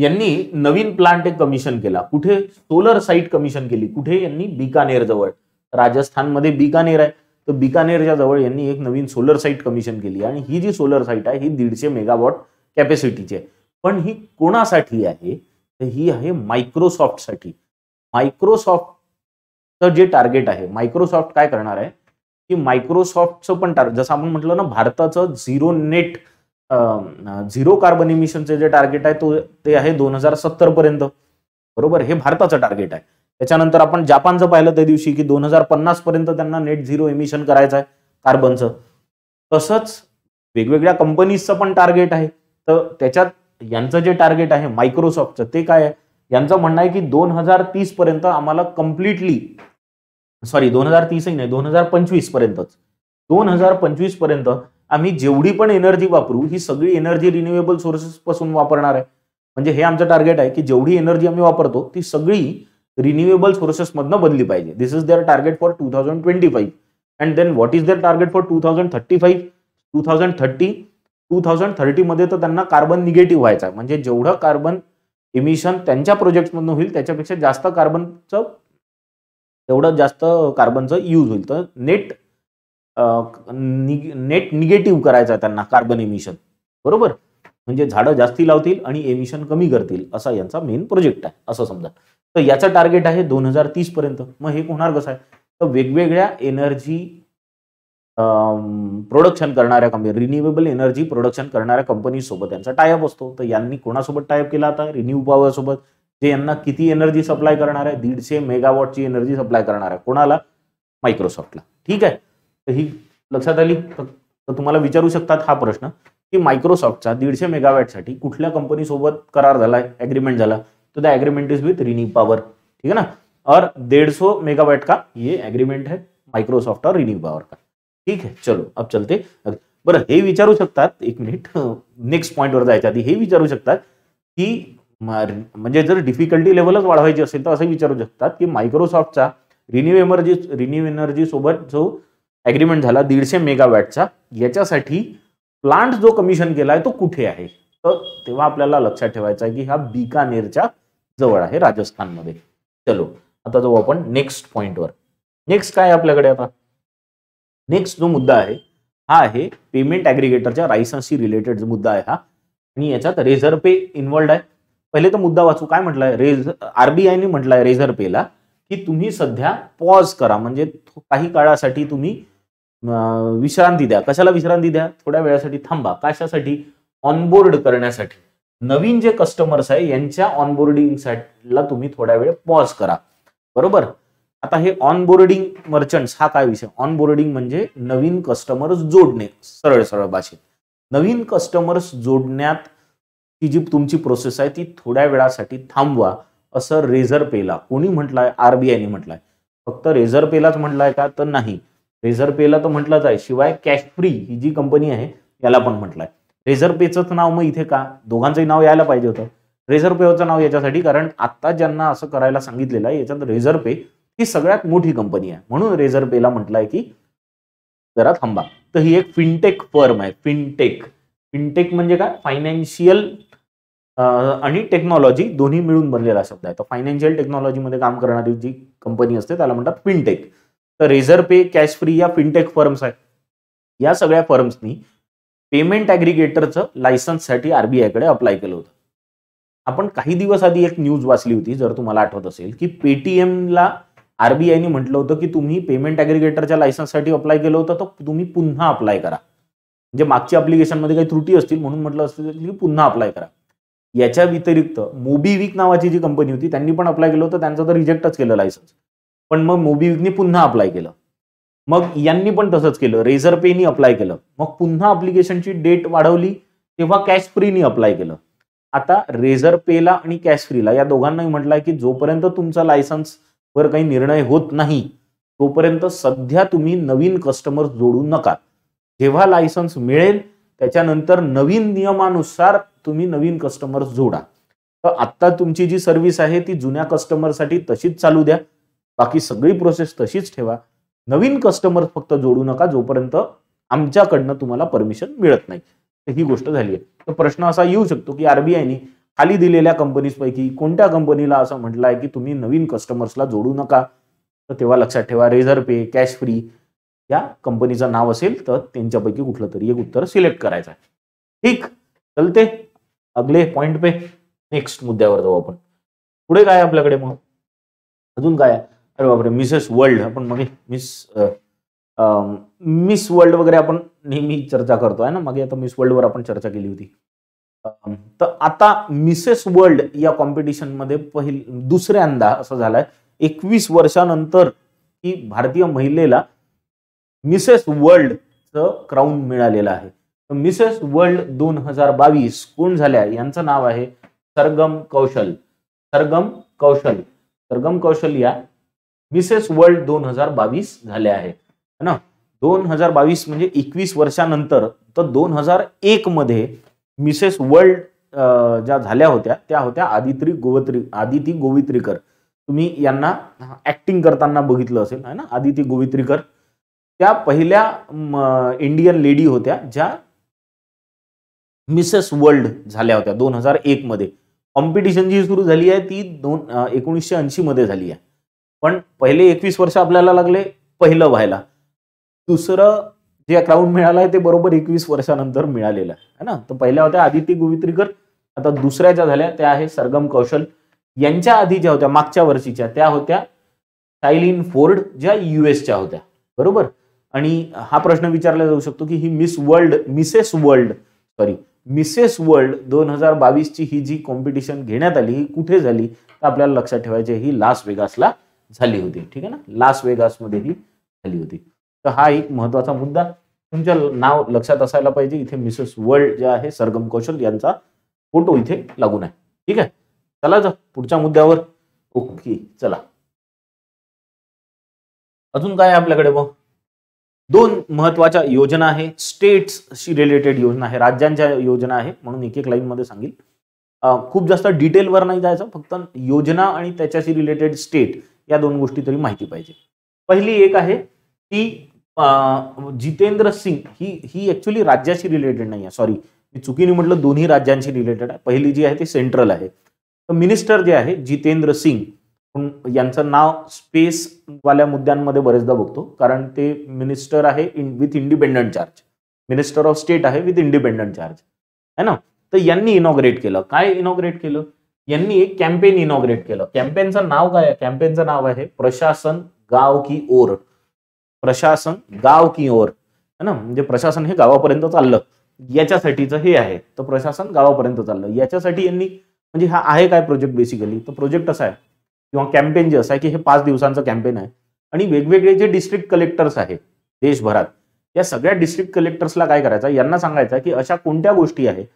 यांनी नवीन प्लांट एक कमिशन केला कुठे सोलर साईट कमिशन केली कुठे यांनी बिकानेर जवळ राजस्थानमध्ये बिकानेर आहे तर बिकानेरच्या जवळ यांनी एक नवीन सोलर साईट कमिशन केली आणि ही जी सोलर साईट आहे ही दीडशे मेगावॉट कॅपॅसिटीची आहे पण ही कोणासाठी आहे तर ही आहे मायक्रोसॉफ्टसाठी मायक्रोसॉफ्टचं जे टार्गेट आहे मायक्रोसॉफ्ट काय करणार आहे की मायक्रोसॉफ्टचं पण जसं आपण म्हटलं ना भारताचं झिरो नेट झिरो कार्बन इमिशनचे जे टार्गेट आहे तो ते आहे दोन हजार सत्तर पर्यंत बरोबर हे भारताचं टार्गेट आहे त्याच्यानंतर आपण जपानचं पाहिलं त्या दिवशी की दोन हजार पन्नास पर्यंत त्यांना नेट झिरो एमिशन करायचं आहे कार्बनचं तसंच वेगवेगळ्या कंपनीजचं पण टार्गेट आहे तर त्याच्यात यांचं जे टार्गेट आहे मायक्रोसॉफ्टचं ते काय आहे यांचं म्हणणं आहे की दोन हजार तीस पर्यंत आम्हाला कम्प्लिटली सॉरी दोन हजार तीसही नाही दोन हजार पंचवीस पर्यंतच दोन हजार पंचवीस पर्यंत आम्ही जेवढी पण एनर्जी वापरू ही सगळी एनर्जी रिन्युएबल सोर्सेस पासून वापरणार आहे म्हणजे हे आमचं टार्गेट आहे की जेवढी एनर्जी आम्ही वापरतो ती सगळी रिन्युएबल सोर्सेसमधनं बदली पाहिजे this is their target for two thousand twenty five and then what is their target for two thousand thirty five two thousand thirty two thousand थर्टीमध्ये तर त्यांना कार्बन निगेटिव्ह व्हायचं आहे म्हणजे जेवढं कार्बन इमिशन त्यांच्या मधून होईल त्याच्यापेक्षा जास्त कार्बनचं तेवढं जास्त कार्बनचं यूज होईल तर नेट नेट निगेटिव्ह करायचा त्यांना कार्बन इमिशन बरोबर म्हणजे झाडं जास्ती लावतील आणि एमिशन कमी करतील असा यांचा मेन प्रोजेक्ट आहे असं समजा तर याचं टार्गेट आहे दोन हजार तीस पर्यंत मग हे होणार कसं आहे तर वेगवेगळ्या एनर्जी प्रोडक्शन करणाऱ्या कंपनी रिन्युएबल एनर्जी प्रोडक्शन करणाऱ्या कंपनीसोबत यांचा टायअप असतो तर यांनी कोणासोबत टायअप केला आता रिन्यू पॉवरसोबत जे यांना किती एनर्जी सप्लाय करणार आहे दीडशे मेगावॉटची एनर्जी सप्लाय करणार आहे कोणाला मायक्रोसॉफ्टला ठीक आहे तर ही लक्षात आली तर तुम्हाला विचारू शकतात हा प्रश्न की मायक्रोसॉफ्टचा दीडशे मेगावॅटसाठी कुठल्या कंपनीसोबत करार झाला ॲग्रीमेंट झाला तो the agreement is with Renew Power ठीक है ना और डेढ़ सौ मेगावाट का ये एग्रीमेंट है मायक्रोसॉफ्ट और रिन्यू पॉवर का ठीक आहे चलो अब चलते बर हे विचारू शकतात एक मिनिट नेक्स्ट वर जायच्या आधी हे विचारू शकतात की म्हणजे जर डिफिकल्टी लेवलच वाढवायची असेल तर असं विचारू शकतात की मायक्रोसॉफ्टचा रिन्यू एनर्जी रिन्यू एनर्जी सोबत जो एग्रीमेंट झाला दीडशे मेगावॅटचा याच्यासाठी प्लांट जो कमिशन केला आहे तो कुठे आहे तर तेव्हा आपल्याला लक्षात ठेवायचा आहे की हा बिकानेरच्या जवळ आहे राजस्थानमध्ये चलो आता जाऊ आपण नेक्स्ट पॉइंटवर नेक्स्ट काय आपल्याकडे आता नेक्स्ट जो मुद्दा आहे हा आहे पेमेंट ऍग्रिगेटरच्या लायसन्सशी रिलेटेड जो मुद्दा आहे हा आणि याच्यात रेझर पे इन्वॉल्ड आहे पहिले तर मुद्दा वाचू काय म्हटलाय रेझ आरबीआयने म्हटलाय आहे रेझर पेला की तुम्ही सध्या पॉज करा म्हणजे काही काळासाठी तुम्ही विश्रांती द्या कशाला विश्रांती द्या थोड्या वेळासाठी थांबा कशासाठी ऑनबोर्ड करण्यासाठी नवीन जे कस्टमर्स आहे यांच्या साईडला तुम्ही थोड्या वेळ पॉज करा बरोबर आता हे ऑनबोर्डिंग मर्चंट्स हा काय विषय ऑनबोर्डिंग म्हणजे नवीन कस्टमर्स जोडणे सरळ सरळ भाषेत नवीन कस्टमर्स जोडण्यात ही जी तुमची प्रोसेस आहे ती थोड्या वेळासाठी थांबवा असं रेझर पेला कोणी म्हटलंय आरबीआयने म्हटलंय फक्त रेझर पेलाच म्हटलंय का तर नाही रेझर पेला तर म्हटलंच आहे शिवाय कॅश फ्री ही जी कंपनी आहे याला पण म्हटलंय रेझर पेचं नाव मग इथे का दोघांचंही नाव यायला पाहिजे होतं रेझर पेचं नाव याच्यासाठी कारण आता ज्यांना असं करायला सांगितलेलं आहे याच्यात रेझर पे ही सगळ्यात मोठी कंपनी आहे म्हणून रेझर पेला म्हटलंय की जरा थांबा तर ही एक फिनटेक फर्म आहे फिनटेक फिनटेक म्हणजे काय फायनान्शियल आणि टेक्नॉलॉजी दोन्ही मिळून बनलेला शब्द आहे तर फायनान्शियल टेक्नॉलॉजीमध्ये काम करणारी जी कंपनी असते त्याला म्हणतात फिनटेक तर रेझर पे कॅश फ्री या फिनटेक फर्म्स आहेत या सगळ्या फर्म्सनी पेमेंट ॲग्रिगेटरचं लायसन्ससाठी आरबीआयकडे अप्लाय केलं होतं आपण काही दिवस आधी एक न्यूज वाचली होती जर तुम्हाला आठवत असेल की पेटीएमला आरबीआयने म्हटलं होतं की तुम्ही पेमेंट ॲग्रिगेटरच्या लायसन्ससाठी अप्लाय केलं होतं तर तुम्ही पुन्हा अप्लाय करा म्हणजे मागच्या अप्लिकेशनमध्ये काही त्रुटी असतील म्हणून म्हटलं असतं की पुन्हा अप्लाय करा याच्या व्यतिरिक्त मोबीविक नावाची जी कंपनी होती त्यांनी पण अप्लाय केलं होतं त्यांचं तर रिजेक्टच केलं लायसन्स पण मग मोबीविकने पुन्हा अप्लाय केलं मग यांनी पण तसंच केलं रेझर पेनी अप्लाय केलं मग पुन्हा अप्लिकेशनची डेट वाढवली तेव्हा कॅश फ्रीनी अप्लाय केलं आता रेझर पेला आणि कॅश फ्रीला या दोघांनाही म्हटलंय की जोपर्यंत तुमचा लायसन्स वर काही निर्णय होत नाही तोपर्यंत सध्या तुम्ही नवीन कस्टमर जोडू नका जेव्हा लायसन्स मिळेल त्याच्यानंतर नवीन नियमानुसार तुम्ही नवीन कस्टमर जोडा तर आत्ता तुमची जी सर्व्हिस आहे ती जुन्या कस्टमरसाठी तशीच चालू द्या बाकी सगळी प्रोसेस तशीच ठेवा नवीन कस्टमर फक्त जोडू नका जोपर्यंत आमच्याकडनं तुम्हाला परमिशन मिळत नाही तर ही गोष्ट झाली आहे तर प्रश्न असा येऊ शकतो की आरबीआयनी खाली दिलेल्या कंपनीजपैकी कोणत्या कंपनीला असं म्हटलं आहे की तुम्ही नवीन कस्टमर्सला जोडू नका तर तेव्हा लक्षात ठेवा रेझर पे कॅश फ्री या कंपनीचं नाव असेल तर त्यांच्यापैकी कुठलं तरी एक उत्तर सिलेक्ट करायचं आहे ठीक चलते अगले पॉइंट पे नेक्स्ट मुद्द्यावर जाऊ आपण पुढे काय आपल्याकडे मग अजून काय आहे अरे बापरे मिसेस वर्ल्ड आपण मग मिस मिस वर्ल्ड वगैरे आपण नेहमी चर्चा करतो आहे ना मागे आता मिस वर्ल्डवर आपण चर्चा केली होती तर आता मिसेस वर्ल्ड या कॉम्पिटिशनमध्ये पहिल दुसऱ्यांदा असं झालंय एकवीस वर्षानंतर ही भारतीय महिलेला मिसेस च क्राऊन मिळालेलं आहे तर मिसेस वर्ल्ड दोन हजार बावीस कोण झाल्या यांचं नाव आहे सरगम कौशल सरगम कौशल सरगम कौशल या मिसेस वर्ल्ड दोन हजार बावीस झाले आहे है ना दोन हजार बावीस म्हणजे एकवीस वर्षानंतर तर दोन हजार एक मध्ये मिसेस वर्ल्ड ज्या झाल्या होत्या त्या होत्या आदित्री गोवित्री आदिती गोवित्रीकर तुम्ही यांना ऍक्टिंग करताना बघितलं असेल है ना आदिती गोवित्रीकर त्या पहिल्या इंडियन लेडी होत्या ज्या मिसेस वर्ल्ड झाल्या होत्या दोन हजार एक मध्ये कॉम्पिटिशन जी सुरू झाली आहे ती दोन एकोणीसशे ऐंशी मध्ये झाली आहे पण पहिले एकवीस वर्ष आपल्याला लागले पहिलं व्हायला दुसरं जे क्राऊन मिळालं आहे ते बरोबर एकवीस वर्षानंतर मिळालेलं आहे ना तर पहिल्या होत्या आदिती गोवित्रीकर आता दुसऱ्या ज्या झाल्या त्या आहे सरगम कौशल यांच्या आधी ज्या होत्या मागच्या वर्षीच्या त्या होत्या सायलीन फोर्ड ज्या युएसच्या होत्या बरोबर आणि हा प्रश्न विचारला जाऊ शकतो की ही Miss World Mrs World sorry Mrs World दोन हजार ची ही जी कॉम्पिटिशन घेण्यात आली ही कुठे झाली तर आपल्याला लक्षात ठेवायचे ही लास वेगासला झाली होती ठीक आहे ना लास मध्ये ही झाली होती तर हा एक महत्वाचा मुद्दा तुमच्या नाव लक्षात असायला पाहिजे इथे मिसेस वर्ल्ड जे आहे सरगम कौशल यांचा फोटो इथे लागून आहे ठीक आहे चला जा पुढच्या मुद्द्यावर ओके चला अजून काय आपल्याकडे बघ दोन महत्वाच्या योजना आहे शी रिलेटेड योजना आहे राज्यांच्या योजना आहे म्हणून एक एक मध्ये सांगेल खूप जास्त डिटेलवर नाही जायचं फक्त योजना आणि त्याच्याशी रिलेटेड स्टेट या दोन गोष्टी तरी माहिती पाहिजे पहिली एक आहे ती जितेंद्र सिंग ही ही ॲक्च्युली राज्याशी रिलेटेड नाही आहे सॉरी मी चुकीने म्हटलं दोन्ही राज्यांशी रिलेटेड आहे पहिली जी आहे ती सेंट्रल आहे तर मिनिस्टर जे आहे जितेंद्र सिंग यांचं नाव स्पेसवाल्या मुद्द्यांमध्ये बरेचदा बघतो कारण ते मिनिस्टर आहे in with independent charge minister of state आहे विथ इंडिपेंडंट चार्ज है ना तर यांनी इनॉग्रेट केलं काय इनॉग्रेट केलं यांनी एक कॅम्पेन इनॉग्रेट केलं कॅम्पेनचं नाव काय कॅम्पेनचं नाव आहे प्रशासन गाव की ओर प्रशासन गाव की ओर है ना म्हणजे प्रशासन हे गावापर्यंत चाललं याच्यासाठीच हे आहे तर प्रशासन गावापर्यंत चाललं याच्यासाठी यांनी म्हणजे हा आहे काय प्रोजेक्ट बेसिकली तर प्रोजेक्ट असा आहे किंवा कॅम्पेन जे असं आहे की हे पाच दिवसांचं कॅम्पेन आहे आणि वेगवेगळे जे डिस्ट्रिक्ट कलेक्टर्स आहेत देशभरात या सगळ्या डिस्ट्रिक्ट कलेक्टर्सला काय करायचं यांना सांगायचं की अशा कोणत्या गोष्टी आहेत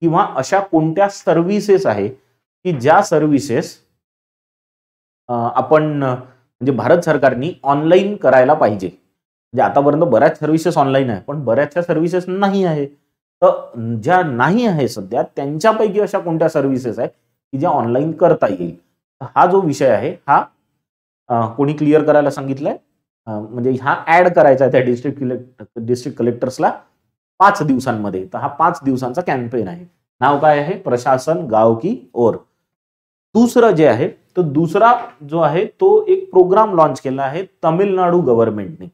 किंवा अशा कोणत्या सर्व्हिसेस आहे की ज्या सर्व्हिसेस आपण म्हणजे भारत सरकारनी ऑनलाईन करायला पाहिजे म्हणजे आतापर्यंत बऱ्याच सर्व्हिसेस ऑनलाईन आहे पण बऱ्याचशा सर्व्हिसेस नाही आहे तर ज्या नाही आहे सध्या त्यांच्यापैकी अशा कोणत्या सर्व्हिसेस आहेत की ज्या ऑनलाईन करता येईल हा जो विषय आहे हा कोणी क्लिअर करायला सांगितलंय म्हणजे हा ऍड करायचा आहे त्या डिस्ट्रिक्ट कलेक्टर डिस्ट्रिक्ट कलेक्टर्सला पाच दिवसांमध्ये तर हा पाच दिवसांचा कॅम्पेन आहे नाव काय आहे प्रशासन गाव की ओर दुसरं जे आहे तर दुसरा जो आहे तो एक प्रोग्राम लॉन्च केला आहे तमिळनाडू गव्हर्नमेंटने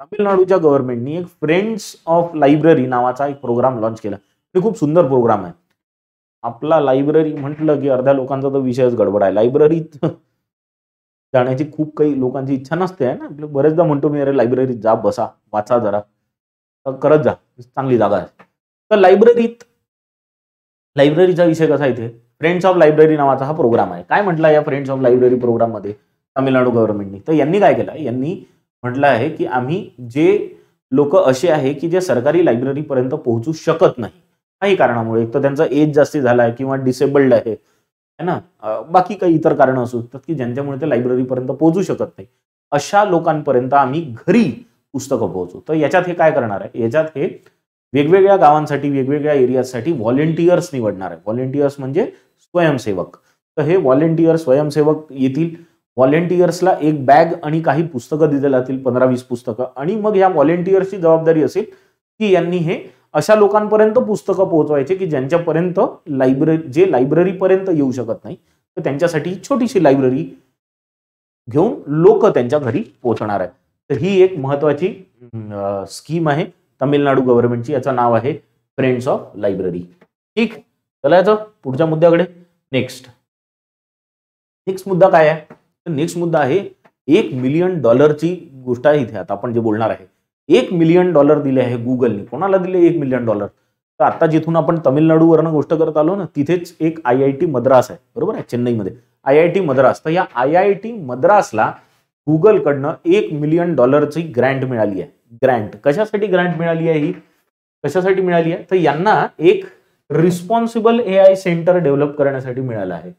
तमिळनाडूच्या गव्हर्नमेंटनी एक फ्रेंड्स ऑफ लायब्ररी नावाचा एक प्रोग्राम लॉन्च केला हे खूप सुंदर प्रोग्राम आहे आपला लायब्ररी म्हटलं की अर्ध्या लोकांचा तर विषयच गडबड आहे लायब्ररीत जाण्याची खूप काही लोकांची इच्छा नसते आहे ना आपलं बरेचदा म्हणतो मी अरे लायब्ररीत जा बसा वाचा जरा करत जा चांगली जागा आहे तर लायब्ररीत लायब्ररीचा विषय कसा इथे फ्रेंड्स ऑफ लायब्ररी नावाचा हा प्रोग्राम आहे काय म्हटलं या फ्रेंड्स ऑफ लायब्ररी प्रोग्राममध्ये तामिळनाडू गव्हर्नमेंटनी तर यांनी काय केलं यांनी म्हटलं आहे की आम्ही जे लोक असे आहे की जे सरकारी लायब्ररीपर्यंत पोहोचू शकत नाही काही कारणामुळे एक तर त्यांचा एज जास्ती झाला आहे किंवा डिसेबल्ड आहे है ना बाकी काही इतर कारण असू शकतात की ज्यांच्यामुळे ते लायब्ररीपर्यंत पोहोचू शकत नाही अशा लोकांपर्यंत आम्ही घरी पुस्तकं पोहोचू तर याच्यात हे काय करणार आहे याच्यात हे वेगवेगळ्या गावांसाठी वेगवेगळ्या एरियासाठी व्हॉलेंटियर्स निवडणार आहे व्हॉलेंटियर्स म्हणजे स्वयंसेवक तर हे व्हॉलेंटियर स्वयंसेवक येतील व्हॉलेंटियर्सला एक बॅग आणि काही पुस्तकं दिले जातील पंधरा वीस पुस्तकं आणि मग या व्हॉलेंटियर्सची जबाबदारी असेल की यांनी हे अशा लोकांपर्यंत पुस्तकं पोहोचवायचे की ज्यांच्यापर्यंत लायब्ररी जे लायब्ररीपर्यंत येऊ शकत नाही तर त्यांच्यासाठी छोटीशी लायब्ररी घेऊन लोक त्यांच्या घरी पोहोचणार आहे तर ही एक महत्वाची स्कीम आहे तमिळनाडू गव्हर्नमेंटची याचं नाव आहे फ्रेंड्स ऑफ लायब्ररी ठीक चला चलायचं पुढच्या मुद्द्याकडे नेक्स्ट नेक्स्ट मुद्दा काय आहे नेक्स्ट मुद्दा आहे एक मिलियन डॉलरची गोष्ट आहे इथे आता आपण जे बोलणार आहे एक मिलियन डॉलर दिले आहे गुगलने कोणाला दिले एक मिलियन डॉलर तर आता जिथून आपण तमिळनाडूवरनं गोष्ट करत आलो ना तिथेच एक आय आय टी मद्रास आहे बरोबर आहे चेन्नईमध्ये आय आय टी मद्रास तर या आय आय टी मद्रासला गुगलकडनं एक मिलियन डॉलरची ग्रँट मिळाली आहे ग्रँट कशासाठी ग्रँट मिळाली आहे ही कशासाठी मिळाली आहे तर यांना एक responsible A I centre develop करण्यासाठी मिळालं आहे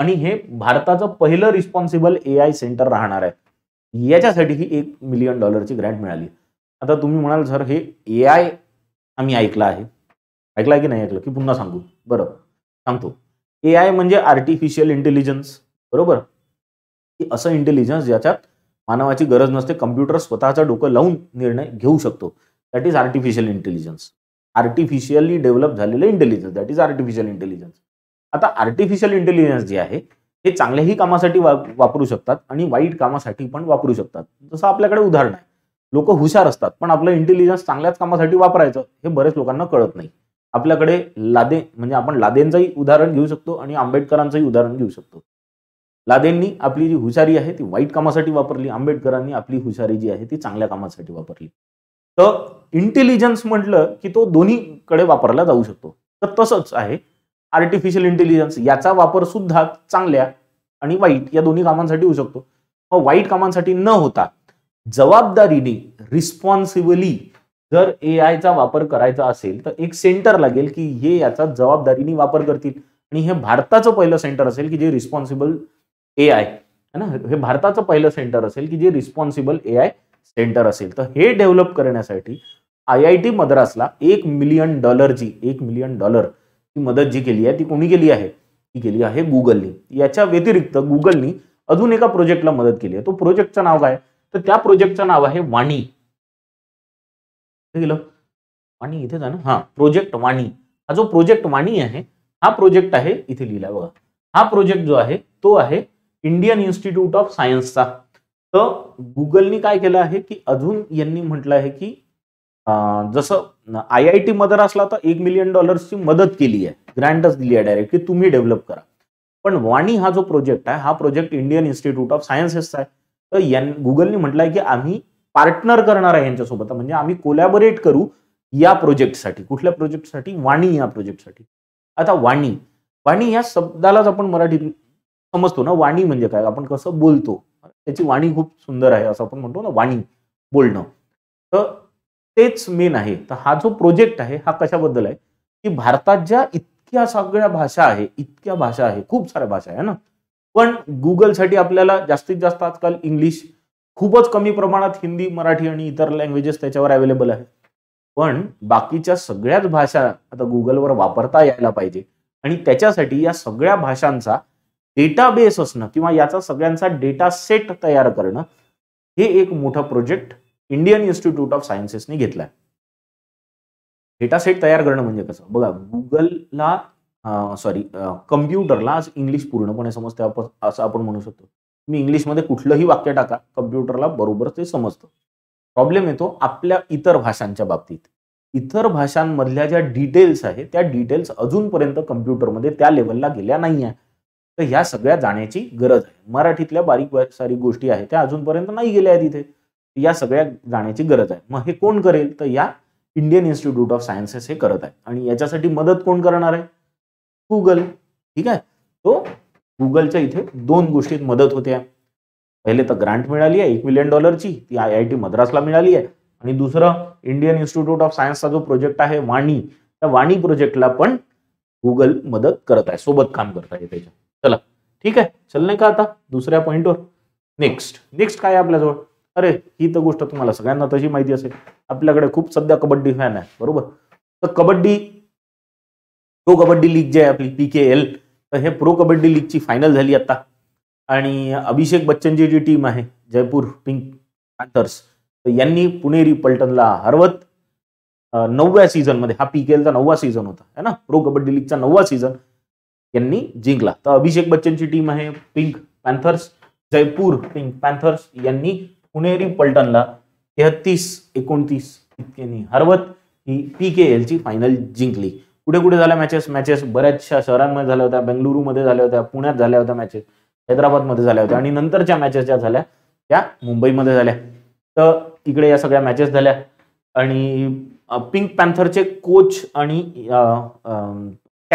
आणि हे भारताचं पहिलं रिस्पॉन्सिबल ए आय सेंटर राहणार आहे याच्यासाठी ही एक मिलियन डॉलरची ग्रँट मिळाली आता तुम्ही म्हणाल सर हे ए आय आम्ही ऐकलं आहे ऐकलं की नाही ऐकलं की पुन्हा सांगू बरं सांगतो ए आय म्हणजे आर्टिफिशियल इंटेलिजन्स बरोबर की असं इंटेलिजन्स ज्याच्यात मानवाची गरज नसते कम्प्युटर स्वतःचा डोकं लावून निर्णय घेऊ शकतो that is artificial intelligence artificially develop झालेलं intelligence that is artificial intelligence आता आर्टिफिशियल इंटेलिजन्स जे आहे हे चांगल्याही कामासाठी वापरू शकतात आणि वाईट कामासाठी पण वापरू शकतात जसं आपल्याकडे उदाहरण आहे लोक हुशार असतात पण आपलं इंटेलिजन्स चांगल्याच कामासाठी वापरायचं हे बरेच लोकांना कळत नाही आपल्याकडे लादे म्हणजे आपण लादेंचंही उदाहरण घेऊ शकतो आणि आंबेडकरांचंही उदाहरण घेऊ शकतो लादेंनी आपली जी हुशारी आहे ती वाईट कामासाठी वापरली आंबेडकरांनी आपली हुशारी जी आहे ती चांगल्या कामासाठी वापरली तर इंटेलिजन्स म्हटलं की तो दोन्हीकडे वापरला जाऊ शकतो तर तसंच आहे आर्टिफिशियल इंटेलिजन्स याचा वापर सुद्धा चांगल्या आणि वाईट या दोन्ही कामांसाठी होऊ शकतो मग वाईट कामांसाठी न होता जबाबदारीने रिस्पॉन्सिबली जर ए आयचा वापर करायचा असेल तर एक सेंटर लागेल की हे याचा जबाबदारीने वापर करतील आणि हे भारताचं पहिलं सेंटर असेल की जे रिस्पॉन्सिबल ए आय है ना हे भारताचं पहिलं सेंटर असेल की जे रिस्पॉन्सिबल ए आय सेंटर असेल तर हे डेव्हलप करण्यासाठी आय आय टी मद्रासला एक मिलियन डॉलर जी एक मिलियन डॉलर ही मदत जी केली आहे ती कोणी केली आहे ती केली आहे गुगलनी याच्या व्यतिरिक्त गुगलनी अजून एका प्रोजेक्टला मदत केली आहे तो प्रोजेक्टचं नाव काय तर त्या प्रोजेक्टचं नाव आहे वाणी गेलं वाणी इथे ना हा प्रोजेक्ट वाणी हा जो प्रोजेक्ट वाणी आहे हा प्रोजेक्ट आहे इथे लिहिला बघा हा प्रोजेक्ट जो आहे तो आहे इंडियन इन्स्टिट्यूट ऑफ सायन्सचा तर गुगलनी काय केलं आहे की अजून यांनी म्हटलं आहे की जसं आय आय टी मद्रासला तर एक मिलियन डॉलर्सची मदत केली आहे ग्रँटच दिली आहे डायरेक्ट की तुम्ही डेव्हलप करा पण वाणी हा जो प्रोजेक्ट आहे हा प्रोजेक्ट इंडियन इन्स्टिट्यूट ऑफ सायन्सेसचा आहे तर ने गुगलनी आहे की आम्ही पार्टनर करणार आहे यांच्यासोबत म्हणजे आम्ही कोलॅबोरेट करू या प्रोजेक्टसाठी कुठल्या प्रोजेक्टसाठी वाणी या प्रोजेक्टसाठी आता वाणी वाणी या शब्दालाच आपण मराठीत समजतो ना वाणी म्हणजे काय आपण कसं बोलतो त्याची वाणी खूप सुंदर आहे असं आपण म्हणतो ना वाणी बोलणं तर तेच मेन आहे तर हा जो प्रोजेक्ट आहे हा कशाबद्दल आहे की भारतात ज्या इतक्या सगळ्या भाषा आहे इतक्या भाषा आहे खूप साऱ्या भाषा आहे ना पण गुगलसाठी आपल्याला जास्तीत जास्त आजकाल इंग्लिश खूपच कमी प्रमाणात हिंदी मराठी आणि इतर लँग्वेजेस त्याच्यावर अवेलेबल आहे पण बाकीच्या सगळ्याच भाषा आता गुगलवर वापरता यायला पाहिजे आणि त्याच्यासाठी या सगळ्या भाषांचा डेटाबेस असणं किंवा याचा सगळ्यांचा डेटा सेट तयार करणं हे एक मोठं प्रोजेक्ट इंडियन इन्स्टिट्यूट ऑफ सायन्सेसने घेतलाय डेटा सेट तयार करणं म्हणजे कसं बघा गुगलला सॉरी कम्प्युटरला आज इंग्लिश पूर्णपणे समजते आपण असं आपण म्हणू शकतो मी इंग्लिशमध्ये कुठलंही वाक्य टाका कम्प्युटरला बरोबर ते समजतं प्रॉब्लेम येतो आपल्या इतर भाषांच्या बाबतीत इतर भाषांमधल्या ज्या डिटेल्स आहेत त्या डिटेल्स अजूनपर्यंत कम्प्युटरमध्ये त्या लेवलला गेल्या नाही आहे तर ह्या सगळ्या जाण्याची गरज आहे मराठीतल्या बारीक बारीक सारी गोष्टी आहेत त्या अजूनपर्यंत नाही गेल्या आहेत इथे या सगळ्या जाण्याची गरज आहे मग हे कोण करेल तर या इंडियन इन्स्टिट्यूट ऑफ सायन्सेस हे करत आहे आणि याच्यासाठी मदत कोण करणार आहे गुगल ठीक आहे तो गुगलच्या इथे दोन गोष्टीत मदत होते पहिले तर ग्रांट मिळाली आहे एक मिलियन डॉलरची ती आय आय टी मद्रासला मिळाली आहे आणि दुसरं इंडियन इन्स्टिट्यूट ऑफ सायन्सचा जो प्रोजेक्ट आहे वाणी त्या वाणी प्रोजेक्टला पण गुगल मदत करत आहे सोबत काम करत आहे त्याच्या चला ठीक आहे चल नाही का आता दुसऱ्या पॉईंटवर नेक्स्ट नेक्स्ट काय आपल्याजवळ अरे ही तर गोष्ट तुम्हाला सगळ्यांना तशी माहिती असेल आपल्याकडे खूप सध्या कबड्डी फॅन आहे बरोबर तर कबड्डी प्रो कबड्डी लीग जी आहे आपली पी के एल तर हे प्रो कबड्डी लीगची फायनल झाली आता आणि अभिषेक बच्चनची जी टीम आहे जयपूर पिंक पॅन्थर्स यांनी पुणेरी पलटनला हरवत नवव्या सीझनमध्ये हा पी के एलचा नववा सीझन होता है ना प्रो कबड्डी लीगचा नववा सीझन यांनी जिंकला तर अभिषेक बच्चनची टीम आहे Pink Panthers Jaipur Pink Panthers यांनी पुणेरी पलटनला तेहतीस एकोणतीस इतक्यांनी हरवत ही पी के एलची फायनल जिंकली कुठे कुठे झाल्या मॅचेस मॅचेस बऱ्याचशा शहरांमध्ये झाल्या होत्या बेंगलुरूमध्ये झाल्या होत्या पुण्यात झाल्या होत्या मॅचेस हैदराबादमध्ये झाल्या होत्या आणि नंतरच्या मॅचेस ज्या झाल्या त्या मुंबईमध्ये झाल्या तर इकडे या सगळ्या मॅचेस झाल्या आणि पिंक पॅन्थरचे कोच आणि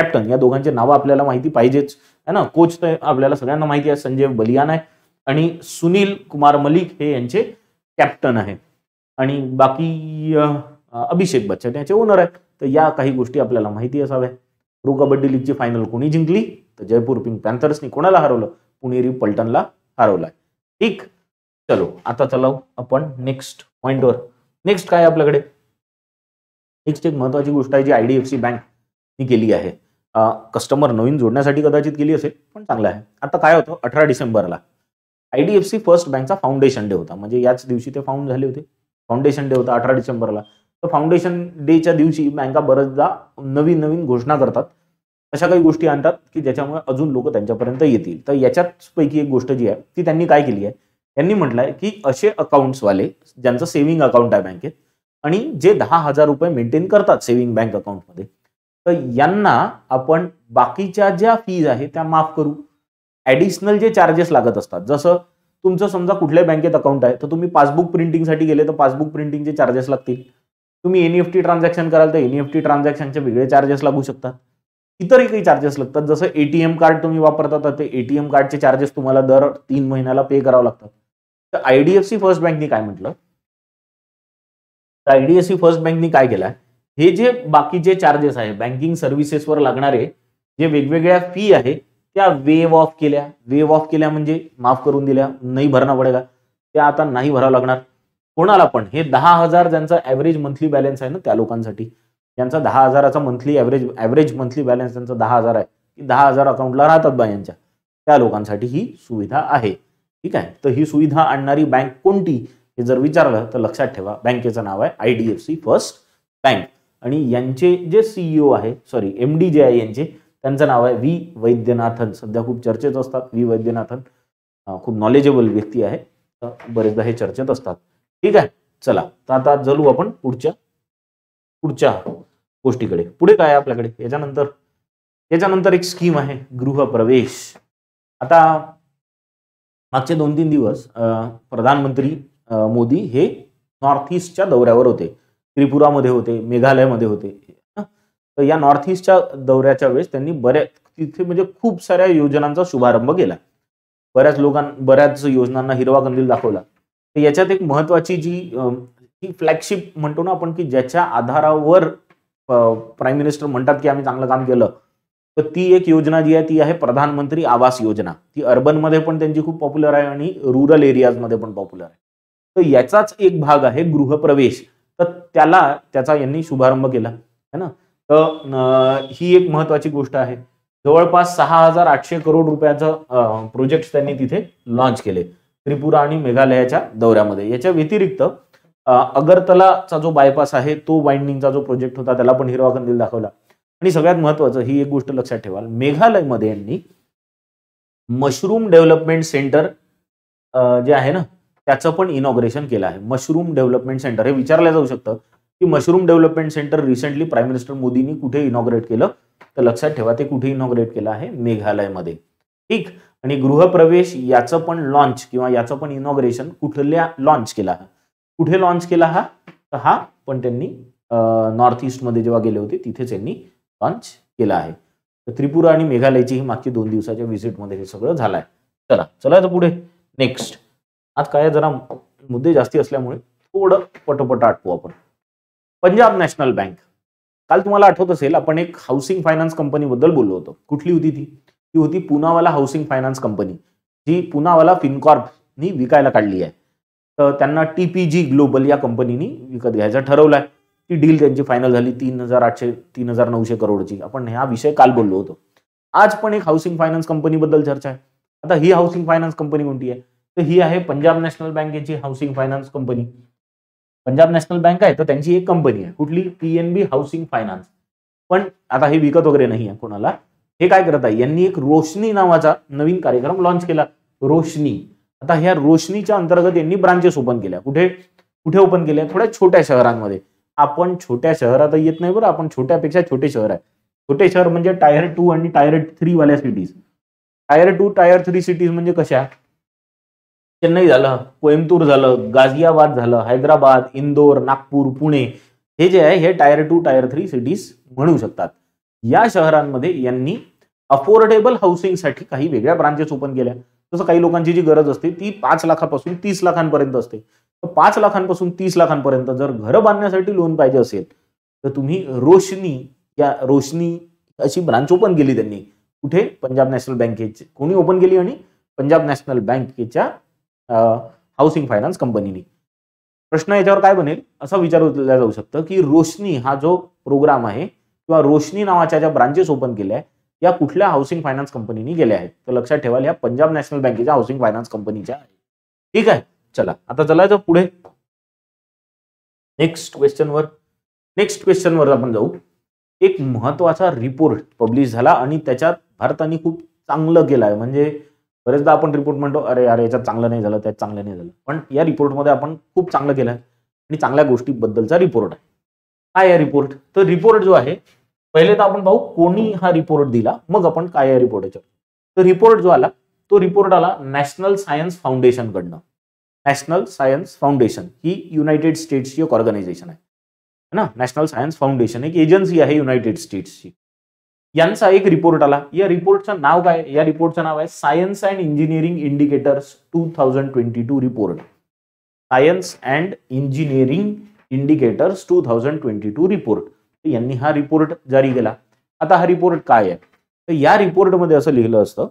कॅप्टन या दोघांचे नावं आपल्याला माहिती पाहिजेच है ना कोच तर आपल्याला सगळ्यांना माहिती आहे संजय बलियान आहे आणि सुनील कुमार मलिक हे यांचे कॅप्टन आहे आणि बाकी अभिषेक बच्चन यांचे ओनर आहे तर या काही गोष्टी आपल्याला माहिती असाव्या प्रो कबड्डी लीगची फायनल कोणी जिंकली तर जयपूर पिंक पॅन्थर्सनी कोणाला हरवलं पुणेरी पलटनला हरवलाय ठीक चलो आता चला आपण नेक्स्ट पॉइंटवर नेक्स्ट काय आपल्याकडे नेक्स्ट एक महत्वाची गोष्ट आहे जी आयडीएफसी बँक केली आहे कस्टमर नवीन जोडण्यासाठी कदाचित केली असेल पण चांगलं आहे आता काय होतं अठरा डिसेंबरला I D F C first बँकचा फाउंडेशन डे होता म्हणजे याच दिवशी ते फाउंड झाले होते फाउंडेशन डे होता अठरा डिसेंबरला तर फाउंडेशन डेच्या दिवशी बँका बऱ्याचदा नवीन नवीन घोषणा करतात अशा काही गोष्टी आणतात की ज्याच्यामुळे अजून लोक त्यांच्यापर्यंत येतील तर याच्याच पैकी एक गोष्ट जी आहे ती त्यांनी काय केली आहे त्यांनी म्हटलंय की असे अकाउंट्सवाले ज्यांचं सेव्हिंग अकाउंट आहे बँकेत आणि जे दहा हजार रुपये मेंटेन करतात सेव्हिंग बँक अकाउंटमध्ये तर यांना आपण बाकीच्या ज्या फीज आहे त्या माफ करू ॲडिशनल जे चार्जेस लागत असतात जसं तुमचं समजा कुठल्या बँकेत अकाउंट आहे तर तुम्ही पासबुक प्रिंटिंगसाठी गेले तर पासबुक प्रिंटिंगचे चार्जेस लागतील तुम्ही एनईएफटी ट्रान्झॅक्शन e कराल तर एनईएफटी ट्रान्झॅक्शनचे e वेगळे चार्जेस लागू शकतात इतरही काही चार्जेस लागतात जसं एटीएम कार्ड तुम्ही वापरता तर ते एटीएम कार्डचे चार्जेस तुम्हाला दर तीन महिन्याला पे करावं लागतात तर आयडीएफसी फर्स्ट बँकनी काय म्हटलं तर आयडीएफसी फर्स्ट बँकनी काय केलं हे जे बाकीचे चार्जेस आहे बँकिंग सर्व्हिसेसवर लागणारे जे वेगवेगळ्या फी आहे त्या वेव ऑफ केल्या वेव ऑफ केल्या म्हणजे माफ करून दिल्या नाही भरणं पडेगा त्या आता नाही भरावं लागणार कोणाला पण हे दहा हजार ज्यांचा ॲव्हरेज मंथली बॅलन्स आहे ना त्या लोकांसाठी ज्यांचा दहा हजाराचा monthly average average monthly balance त्यांचा दहा हजार आहे की दहा हजार अकाउंटला राहतात बा यांच्या त्या लोकांसाठी ही सुविधा आहे ठीक आहे तर ही सुविधा आणणारी बँक कोणती हे जर विचारलं तर लक्षात ठेवा बँकेचं नाव आहे I D F C first bank आणि यांचे जे सीईओ e आहे सॉरी एम डी जे आहे यांचे त्यांचं नाव आहे व्ही वैद्यनाथन सध्या खूप चर्चेत असतात व्ही वैद्यनाथन खूप नॉलेजेबल व्यक्ती आहे तर बरेचदा हे चर्चेत असतात ठीक आहे चला तर आता जलू आपण पुढच्या पुढच्या गोष्टीकडे पुढे काय आपल्याकडे याच्यानंतर याच्यानंतर एक स्कीम आहे गृहप्रवेश आता मागचे दोन तीन दिवस प्रधानमंत्री मोदी हे नॉर्थ ईस्टच्या दौऱ्यावर होते त्रिपुरामध्ये होते मेघालयमध्ये होते तर या नॉर्थ ईस्टच्या दौऱ्याच्या वेळेस त्यांनी बऱ्या तिथे म्हणजे खूप साऱ्या योजनांचा शुभारंभ केला बऱ्याच लोकांना बऱ्याच योजनांना हिरवा कंदील दाखवला तर याच्यात एक महत्वाची जी फ्लॅगशिप म्हणतो ना आपण की ज्याच्या आधारावर प्राईम मिनिस्टर म्हणतात की आम्ही चांगलं काम केलं तर ती एक योजना जी आहे ती आहे प्रधानमंत्री आवास योजना ती अर्बनमध्ये पण त्यांची खूप पॉप्युलर आहे आणि रुरल एरियाजमध्ये पण पॉप्युलर आहे तर याचाच एक भाग आहे गृहप्रवेश तर त्याला त्याचा यांनी शुभारंभ केला है ना तर ही एक महत्वाची गोष्ट आहे जवळपास सहा हजार आठशे करोड रुपयाचं प्रोजेक्ट त्यांनी तिथे लॉन्च केले त्रिपुरा आणि मेघालयाच्या दौऱ्यामध्ये याच्या व्यतिरिक्त अगरतलाचा जो बायपास आहे तो वाइंडिंगचा जो प्रोजेक्ट होता त्याला पण हिरवा कंदील दाखवला आणि सगळ्यात महत्वाचं ही एक गोष्ट लक्षात ठेवाल मेघालयमध्ये यांनी मशरूम डेव्हलपमेंट सेंटर जे आहे ना त्याचं पण इनॉग्रेशन केलं आहे मशरूम डेव्हलपमेंट सेंटर हे विचारलं जाऊ शकतं की mushroom development centre recently prime minister मोदींनी कुठे इनॉग्रेट केलं तर लक्षात ठेवा ते कुठे इनॉग्रेट केलं आहे मेघालयमध्ये ठीक आणि गृहप्रवेश याचं पण लॉन्च किंवा याचं पण इनॉग्रेशन कुठल्या लॉन्च केला हा कुठे लॉन्च केला हा तर हा पण त्यांनी नॉर्थ मध्ये जेव्हा गेले होते तिथे त्यांनी लॉन्च केला आहे तर त्रिपुरा आणि मेघालयची ही मागची दोन दिवसाच्या व्हिजिटमध्ये हे सगळं झालं आहे चला चला तर पुढे नेक्स्ट आज काय जरा मुद्दे जास्ती असल्यामुळे थोडं पटोपट आठवू आपण पंजाब नॅशनल बँक काल तुम्हाला आठवत असेल आपण एक हाऊसिंग फायनान्स कंपनीबद्दल बोललो होतो कुठली होती ती ती होती पुनावाला हाऊसिंग फायनान्स कंपनी जी पुनावाला फिनकॉर्पनी विकायला काढली आहे तर त्यांना टी पी जी ग्लोबल या कंपनीने विकत घ्यायचं ठरवलं आहे ती डील त्यांची फायनल झाली तीन हजार आठशे तीन हजार नऊशे करोडची आपण हा विषय काल बोललो होतो आज पण एक हाऊसिंग फायनान्स कंपनीबद्दल चर्चा आहे आता ही हाऊसिंग फायनान्स कंपनी कोणती आहे तर ही आहे पंजाब नॅशनल बँकेची housing finance company Punjab national bank आहे तर त्यांची एक कंपनी आहे कुठली पीएनबी हाऊसिंग फायनान्स पण आता हे विकत वगैरे नाही आहे कोणाला हे काय करत आहे यांनी एक रोशनी नावाचा नवीन कार्यक्रम लॉन्च केला रोशनी आता ह्या रोशनीच्या अंतर्गत यांनी ब्रांचेस ओपन केल्या कुठे कुठे ओपन केल्या थोड्या छोट्या शहरांमध्ये आपण छोट्या शहरात येत नाही बरं आपण छोट्यापेक्षा छोटे शहर आहे छोटे शहर म्हणजे टायर टू आणि टायर थ्री वाल्या cities tier two tier three cities म्हणजे कशा चेन्नई झालं कोइंबतूर झालं गाझियाबाद झालं हैदराबाद इंदोर नागपूर पुणे हे जे आहे हे tier two tier three cities म्हणू शकतात या शहरांमध्ये यांनी अफोर्डेबल हाऊसिंगसाठी काही वेगळ्या ब्रांचेस ओपन केल्या जसं काही लोकांची जी गरज असते ती पाच लाखापासून तीस लाखांपर्यंत असते तर पाच लाखांपासून तीस लाखांपर्यंत जर घर बांधण्यासाठी लोन पाहिजे असेल तर तुम्ही रोशनी या रोशनी अशी ब्रांच ओपन केली त्यांनी कुठे पंजाब नॅशनल बँकेची कोणी ओपन केली आणि पंजाब नॅशनल बँकेच्या हाऊसिंग फायनान्स कंपनीने प्रश्न याच्यावर काय बनेल असा विचार जाऊ शकतं की रोशनी हा जो प्रोग्राम आहे किंवा रोशनी नावाच्या ज्या ब्रांचेस ओपन केल्या आहेत या कुठल्या हाऊसिंग फायनान्स कंपनीने गेल्या आहेत तर लक्षात ठेवाल या पंजाब नॅशनल बँकेच्या हाऊसिंग फायनान्स कंपनीच्या आहेत ठीक आहे चला आता चला पुढे नेक्स्ट क्वेश्चनवर नेक्स्ट क्वेश्चनवर आपण जाऊ एक महत्वाचा रिपोर्ट पब्लिश झाला आणि त्याच्यात भारताने खूप चांगलं केलं आहे म्हणजे बरेचदा आपण रिपोर्ट म्हणतो अरे अरे याच्यात चांगलं नाही झालं त्यात चांगलं नाही झालं पण या रिपोर्टमध्ये आपण खूप चांगलं केलं आहे आणि चांगल्या गोष्टीबद्दलचा रिपोर्ट आहे काय या रिपोर्ट तर रिपोर्ट जो आहे पहिले तर आपण पाहू कोणी हा रिपोर्ट दिला मग आपण काय या रिपोर्ट याच्यावर तर रिपोर्ट जो आला तो रिपोर्ट आला नॅशनल सायन्स फाउंडेशनकडनं नॅशनल सायन्स फाउंडेशन ही युनायटेड स्टेट्सची एक ऑर्गनायझेशन आहे ना नॅशनल सायन्स फाउंडेशन एक एजन्सी आहे युनायटेड स्टेट्सची यांचा एक रिपोर्ट आला या रिपोर्टचं नाव काय या रिपोर्टचं नाव आहे science and engineering indicators two thousand twenty two report science and engineering indicators two thousand twenty two report यांनी हा रिपोर्ट जारी केला आता हा रिपोर्ट काय आहे तर या रिपोर्टमध्ये असं लिहिलं असतं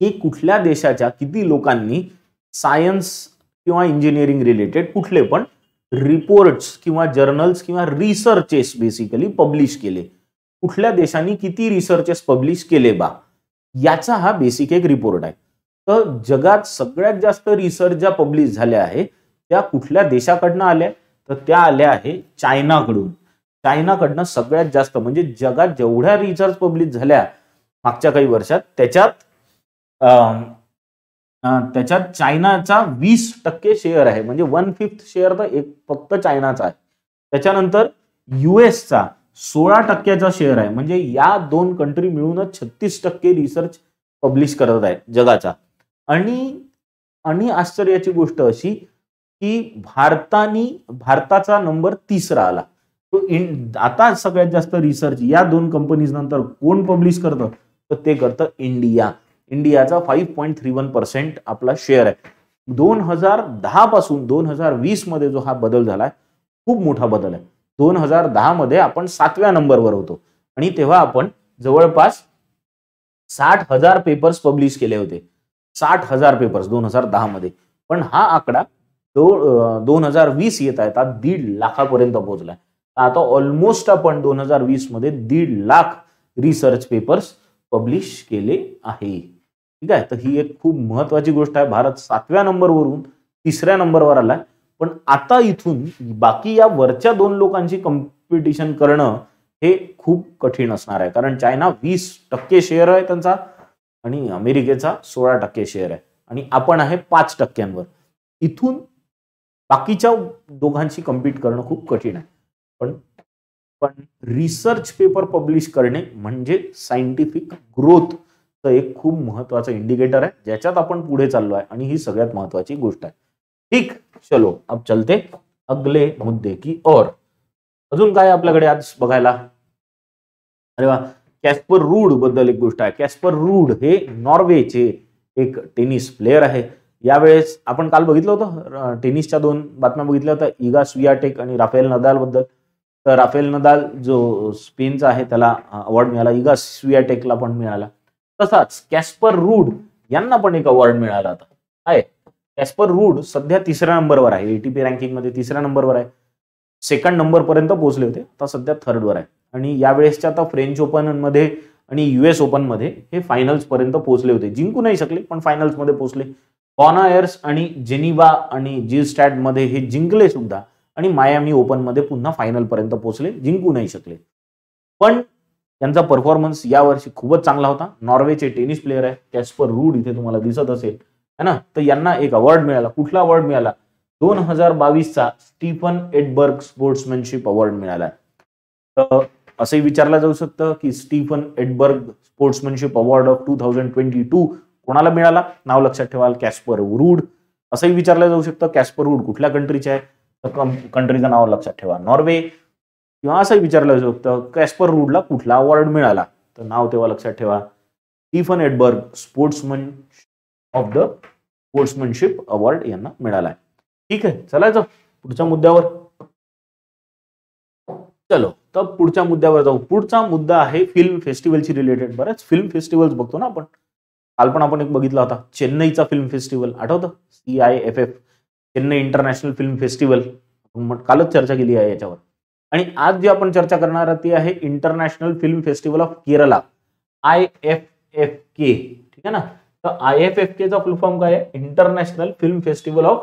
की कुठल्या देशाच्या किती लोकांनी सायन्स किंवा इंजिनिअरिंग रिलेटेड कुठले पण रिपोर्ट्स किंवा जर्नल्स किंवा रिसर्चेस बेसिकली पब्लिश केले कुठल्या देशांनी किती रिसर्चेस पब्लिश केले बा याचा हा बेसिक एक रिपोर्ट आहे तर जगात सगळ्यात जास्त रिसर्च ज्या पब्लिश झाल्या आहे त्या कुठल्या देशाकडनं आल्या तर त्या आल्या आहे चायनाकडून चायनाकडनं सगळ्यात जास्त म्हणजे जगात जेवढ्या रिसर्च पब्लिश झाल्या मागच्या काही वर्षात त्याच्यात त्याच्यात चायनाचा वीस टक्के शेअर आहे म्हणजे वन फिफ्थ शेअर तर एक फक्त चायनाचा आहे त्याच्यानंतर युएसचा सोळा टक्क्याचा शेअर आहे म्हणजे या दोन कंट्री मिळूनच छत्तीस टक्के रिसर्च पब्लिश करत आहेत जगाचा आणि आणि आश्चर्याची गोष्ट अशी की भारतानी भारताचा नंबर तिसरा आला तो इन आता सगळ्यात जास्त रिसर्च या दोन कंपनीज नंतर कोण पब्लिश करतं तर ते करतं इंडिया इंडियाचा five point three one percent आपला शेअर आहे दोन हजार दहा पासून दोन हजार वीस मध्ये जो हा बदल झालाय खूप मोठा बदल आहे दोन हजार मध्ये आपण सातव्या नंबरवर होतो आणि तेव्हा आपण जवळपास साठ हजार पेपर्स पब्लिश केले होते साठ हजार पेपर्स दोन हजार मध्ये पण हा आकडा दो दोन हजार वीस येत आहे आता दीड लाखापर्यंत पोहोचलाय आता ऑलमोस्ट आपण दोन हजार वीस मध्ये दीड लाख रिसर्च पेपर्स पब्लिश केले आहे ठीक आहे तर ही एक खूप महत्वाची गोष्ट आहे भारत सातव्या नंबरवरून तिसऱ्या नंबरवर आलाय पण आता इथून बाकी या वरच्या दोन लोकांची कॉम्पिटिशन करणं हे खूप कठीण असणार आहे कारण चायना वीस टक्के शेअर आहे त्यांचा आणि अमेरिकेचा सोळा टक्के शेअर आहे आणि आपण आहे पाच टक्क्यांवर इथून बाकीच्या दोघांशी कम्पीट करणं खूप कठीण आहे पण पण रिसर्च पेपर पब्लिश करणे म्हणजे सायंटिफिक ग्रोथ एक खूप महत्वाचं इंडिकेटर आहे ज्याच्यात आपण पुढे चाललो आहे आणि ही सगळ्यात महत्वाची गोष्ट आहे ठीक चलो अब चलते अगले मुद्दे की और अजून काय आपल्याकडे आज बघायला अरे वा कॅस्पर रूड बद्दल एक गोष्ट आहे कॅस्पर रूड हे नॉर्वेचे एक टेनिस प्लेयर आहे यावेळेस आपण काल बघितलं होतं टेनिसच्या दोन बातम्या बघितल्या होत्या इगा सुयाटेक आणि राफेल नदाल बद्दल तर राफेल नदाल जो स्पेनचा आहे त्याला अवॉर्ड मिळाला इगा स्वियाटेकला पण मिळाला तसाच कॅस्पर रूड यांना पण एक अवॉर्ड मिळाला आता आहे कॅस्पर रूड सध्या तिसऱ्या नंबरवर आहे एटीपी रँकिंगमध्ये तिसऱ्या नंबरवर आहे सेकंड नंबरपर्यंत पोहोचले होते आता सध्या थर्डवर आहे आणि यावेळेसच्या आता फ्रेंच ओपनमध्ये आणि युएस ओपनमध्ये हे फायनल्स पर्यंत पोहोचले होते जिंकू नाही शकले पण फायनल्समध्ये पोहोचले एयर्स आणि जेनिवा आणि जी स्टॅटमध्ये हे जिंकले सुद्धा आणि मायामी ओपनमध्ये पुन्हा फायनलपर्यंत पोहोचले जिंकू नाही शकले पण त्यांचा परफॉर्मन्स यावर्षी खूपच चांगला होता नॉर्वेचे टेनिस प्लेअर आहे कॅस्पर रूड इथे तुम्हाला दिसत असेल है ना तर यांना एक अवॉर्ड मिळाला कुठला अवॉर्ड मिळाला दोन हजार बावीसचा स्टीफन एडबर्ग स्पोर्ट्समॅनशिप अवॉर्ड मिळाला तर असंही विचारला जाऊ शकतं की Stefan Edberg sportsmanship award of two thousand twenty two कोणाला मिळाला नाव लक्षात ठेवाल कॅस्पर वूड असंही विचारलं जाऊ शकतं कॅस्पर वूड कुठल्या कंट्रीचे आहे तर कंट्रीचं नाव लक्षात ठेवा नॉर्वे किंवा असंही विचारलं जाऊ शकतं कॅस्पर रुडला कुठला अवॉर्ड मिळाला तर नाव तेव्हा लक्षात ठेवा Stefan Edberg sportsman of the sportsmanship award यांना मिळाला आहे ठीक आहे चलायचं पुढच्या मुद्द्यावर चलो तर पुढच्या मुद्द्यावर जाऊ पुढचा मुद्दा आहे फिल्म फेस्टिवलची रिलेटेड बरेच फिल्म फेस्टिवल्स बघतो ना आपण काल पण आपण एक बघितला होता चेन्नईचा फिल्म फेस्टिवल आठवतं C I F F Chennai international film festival कालच चर्चा केली आहे याच्यावर आणि आज जी आपण चर्चा करणार आहोत ती आहे international film festival of Kerala I F F K ठीक आहे ना तर आय एफ एफ के चा प्लफॉर्म काय आहे international film festival of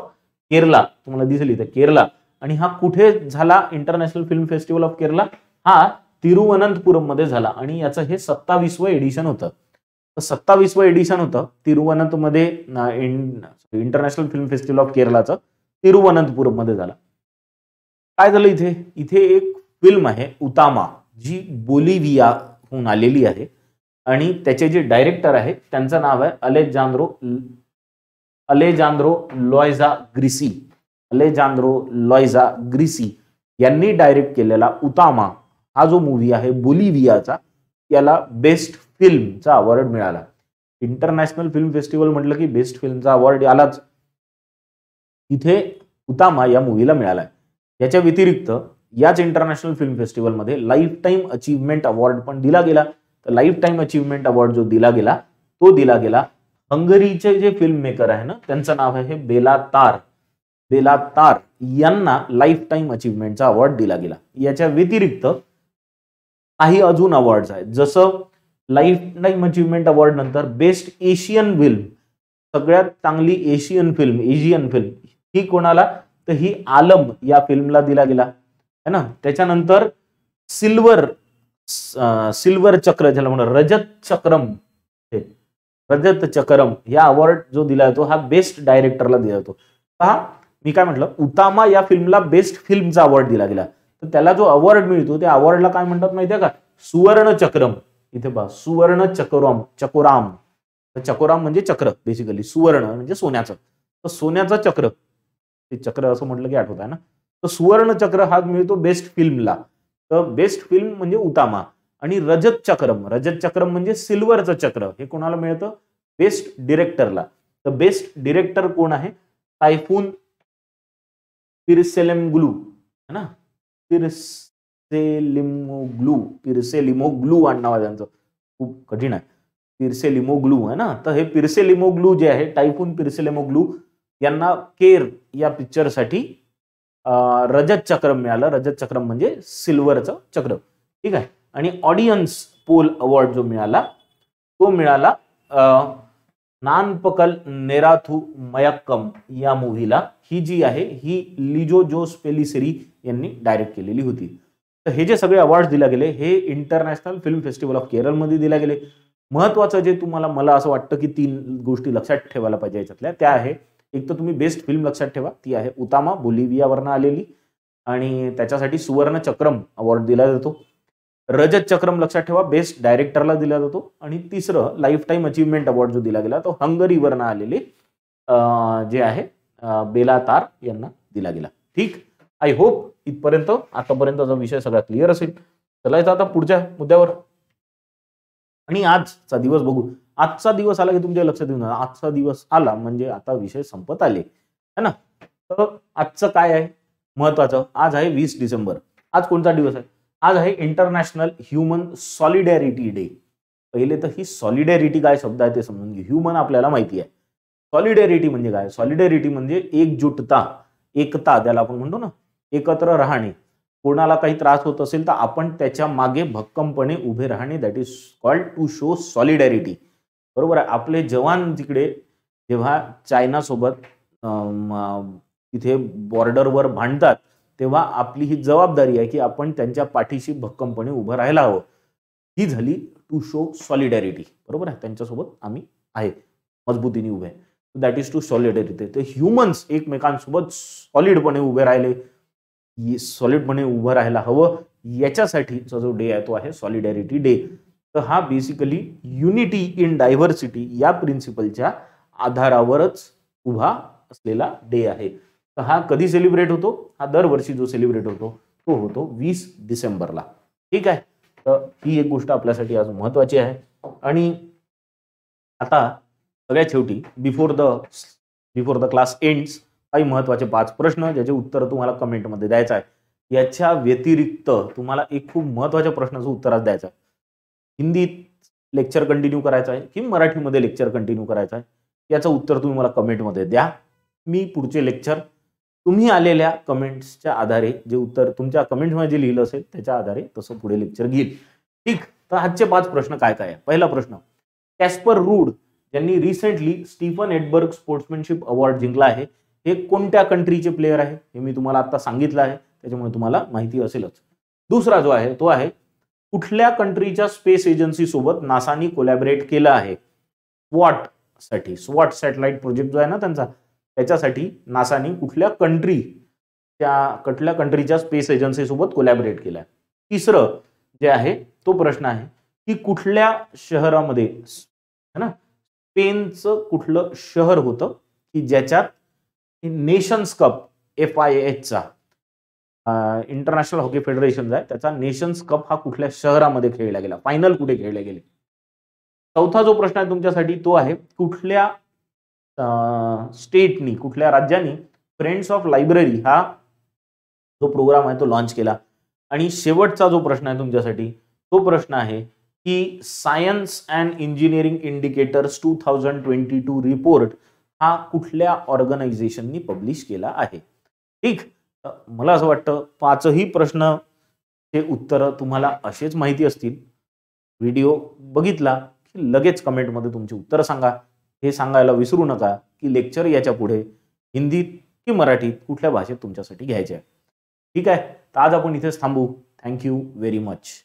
Kerala तुम्हाला दिसेल इथे केरला आणि हा कुठे झाला international film festival of Kerala हा तिरुवनंतपुरम मध्ये झाला आणि याचं हे सत्तावीसवं एडिशन होतं तर सत्तावीसवं एडिशन होतं तिरुवनंतमध्ये इंटरनॅशनल फिल्म फेस्टिवल ऑफ केरलाचं तिरुवनंतपुरम मध्ये झाला काय झालं इथे इथे एक फिल्म आहे उतामा जी बोलिव्हियाहून आलेली आहे आणि त्याचे जे डायरेक्टर आहेत त्यांचं नाव आहे Alejandro Alejandro Loayza Grisi Alejandro Loayza Grisi यांनी डायरेक्ट केलेला उतामा हा जो मूवी आहे बोलिव्हियाचा याला बेस्ट फिल्मचा अवॉर्ड मिळाला इंटरनॅशनल फिल्म फेस्टिवल म्हटलं की बेस्ट फिल्मचा अवॉर्ड यालाच इथे उतामा या मूवीला मिळाला आहे याच्या व्यतिरिक्त याच इंटरनॅशनल फिल्म फेस्टिवलमध्ये लाईफ टाईम अचीवमेंट अवॉर्ड पण दिला गेला तर लाईफ टाईम अचीवमेंट अवॉर्ड जो दिला गेला तो दिला गेला हंगरीचे जे फिल्म मेकर आहे ना त्यांचं नाव आहे बेला तार बेला तार यांना लाईफ टाईम अचीवमेंटचा अवॉर्ड दिला गेला याच्या व्यतिरिक्त काही अजून अवॉर्ड आहेत जसं लाईफ टाईम अचीवमेंट अवॉर्ड नंतर बेस्ट एशियन फिल्म सगळ्यात चांगली एशियन फिल्म एशियन फिल्म ही कोणाला तर ही आलम या फिल्मला दिला गेला है ना त्याच्यानंतर सिल्वर सिल्वर चक्र ज्याला म्हणतो रजत चक्रम रजत चक्रम या अवॉर्ड जो दिला जातो हा बेस्ट डायरेक्टरला दिला जातो पहा मी काय म्हटलं उतामा या फिल्मला बेस्ट फिल्मचा अवॉर्ड दिला गेला तर त्याला जो अवॉर्ड मिळतो त्या अवॉर्डला काय म्हणतात माहितीये का सुवर्ण चक्रम इथे पहा सुवर्ण चक्रम चकोराम चकोराम म्हणजे चक्र बेसिकली सुवर्ण म्हणजे सोन्याचं तर सोन्याचं चक्र ते चक्र असं म्हटलं की आठवत आहे ना तर सुवर्ण चक्र हा मिळतो बेस्ट फिल्मला तर बेस्ट फिल्म म्हणजे उतामा आणि रजत चक्रम रजत चक्रम म्हणजे सिल्वरचं चक्र हे कोणाला मिळतं बेस्ट डिरेक्टरला तर बेस्ट डिरेक्टर कोण आहे टायफून ग्लू है ना पिरसेलिमोग्लू पिरसेलिमोग्लू नाव त्यांचं खूप कठीण आहे ग्लू है ना तर हे ग्लू जे आहे टायफून ग्लू यांना केर या पिक्चरसाठी रजत चक्र मिळालं रजत चक्रम म्हणजे सिल्वरचं चक्र ठीक आहे आणि ऑडियन्स पोल अवॉर्ड जो मिळाला तो मिळाला नानपकल नेराथू मयक्कम या मूव्हीला ही जी आहे ही लिजो जोस पेलिसेरी यांनी डायरेक्ट केलेली होती तर हे जे सगळे अवॉर्ड दिले गेले हे इंटरनॅशनल फिल्म फेस्टिवल ऑफ केरळमध्ये दिले गेले महत्वाचं जे तुम्हाला मला असं वाटतं की तीन गोष्टी लक्षात ठेवायला पाहिजे याच्यातल्या त्या आहे एक तर तुम्ही बेस्ट फिल्म लक्षात ठेवा ती आहे उतामा बोलिव्हियावरनं आलेली आणि त्याच्यासाठी सुवर्ण चक्रम अवॉर्ड दिला जातो रजत चक्रम लक्षात ठेवा बेस्ट डायरेक्टरला दिला जातो आणि तिसरं लाईफ टाईम अचीवमेंट अवॉर्ड जो दिला गेला तो हंगरीवरनं आलेले जे आहे बेला तार यांना दिला गेला ठीक आय होप इथपर्यंत जो विषय सगळा क्लिअर असेल येतो आता पुढच्या मुद्द्यावर आणि आजचा दिवस बघू आजचा दिवस आला की तुमच्या लक्षात येऊन आजचा दिवस आला म्हणजे आता विषय संपत आले है ना तर आजचं काय आहे महत्वाचं आज आहे वीस डिसेंबर आज कोणता दिवस आहे आज आहे इंटरनॅशनल ह्युमन सॉलिडॅरिटी डे पहिले तर ही सॉलिडॅरिटी काय शब्द आहे ते समजून घे ह्युमन आपल्याला माहिती आहे सॉलिडॅरिटी म्हणजे काय सॉलिडॅरिटी म्हणजे एकजुटता एकता त्याला आपण म्हणतो ना एकत्र राहणे कोणाला काही त्रास होत असेल तर आपण त्याच्या मागे भक्कमपणे उभे राहणे that is called to show solidarity बरोबर आहे आपले जवान तिकडे जेव्हा चायनासोबत तिथे बॉर्डरवर भांडतात तेव्हा आपली ही जबाबदारी आहे की आपण त्यांच्या पाठीशी भक्कमपणे उभं राहायला हवं ही झाली टू शो सॉलिडॅरिटी बरोबर आहे त्यांच्यासोबत आम्ही आहे मजबूतीने उभे आहे दॅट इज टू सॉलिडॅरिटी तर ह्युमन्स एकमेकांसोबत सॉलिडपणे उभे राहिले सॉलिडपणे उभं राहायला हवं याच्यासाठीचा जो डे आहे तो आहे सॉलिडॅरिटी डे तर हा बेसिकली युनिटी इन डायव्हर्सिटी या प्रिन्सिपलच्या आधारावरच उभा असलेला डे आहे तर हा कधी सेलिब्रेट होतो हा दरवर्षी जो सेलिब्रेट होतो तो होतो वीस डिसेंबरला ठीक आहे तर ही एक गोष्ट आपल्यासाठी आज महत्वाची आहे आणि आता सगळ्यात शेवटी before the before the class ends काही महत्वाचे पाच प्रश्न ज्याचे उत्तर तुम्हाला कमेंटमध्ये द्यायचं आहे याच्या व्यतिरिक्त तुम्हाला एक खूप महत्वाच्या प्रश्नाचं उत्तर आज द्यायचं आहे हिंदीत लेक्चर कंटिन्यू करायचं आहे की मराठीमध्ये लेक्चर कंटिन्यू करायचं आहे याचं उत्तर तुम्ही मला कमेंटमध्ये द्या मी पुढचे लेक्चर तुम्ही आलेल्या कमेंट्सच्या आधारे जे उत्तर तुमच्या कमेंटमध्ये जे लिहिलं असेल त्याच्या आधारे तसं पुढे लेक्चर घेईल ठीक तर आजचे पाच प्रश्न काय काय आहे पहिला प्रश्न कॅस्पर रूड यांनी recently Stefan Edberg sportsmanship award जिंकला आहे हे कोणत्या कंट्रीचे प्लेयर आहे हे मी तुम्हाला आता सांगितलं आहे त्याच्यामुळे तुम्हाला माहिती असेलच दुसरा जो आहे तो आहे कुठल्या कंट्रीच्या स्पेस एजन्सी सोबत नासानी कोलॅबरेट केलं आहे वॉट साठी स्वॉट सॅटेलाइट प्रोजेक्ट जो आहे ना त्यांचा त्याच्यासाठी नासानी कुठल्या कंट्री त्या कुठल्या कंट्रीच्या स्पेस एजन्सी सोबत कोलॅबरेट केलं आहे तिसरं जे आहे तो प्रश्न आहे की कुठल्या शहरामध्ये है ना स्पेनचं कुठलं शहर होतं की ज्याच्यात नेशन्स कप एफ आय चा इंटरनॅशनल हॉकी फेडरेशन आहे त्याचा नेशन्स कप हा कुठल्या शहरामध्ये खेळला गेला फायनल कुठे खेळले गेले चौथा जो प्रश्न आहे तुमच्यासाठी तो आहे कुठल्या स्टेटनी कुठल्या राज्यानी फ्रेंड्स ऑफ लायब्ररी हा जो प्रोग्राम आहे तो लॉन्च केला आणि शेवटचा जो प्रश्न आहे तुमच्यासाठी तो प्रश्न आहे की science and engineering indicators two thousand twenty two report हा कुठल्या ऑर्गनायझेशननी पब्लिश केला आहे ठीक मला असं वाटतं पाचही प्रश्न हे उत्तरं तुम्हाला असेच माहिती असतील व्हिडिओ बघितला की लगेच कमेंटमध्ये तुमची उत्तरं सांगा हे सांगायला विसरू नका की लेक्चर याच्या पुढे हिंदीत की मराठीत कुठल्या भाषेत तुमच्यासाठी घ्यायचे आहे ठीक आहे तर आज आपण इथेच थांबू थँक्यू व्हेरी मच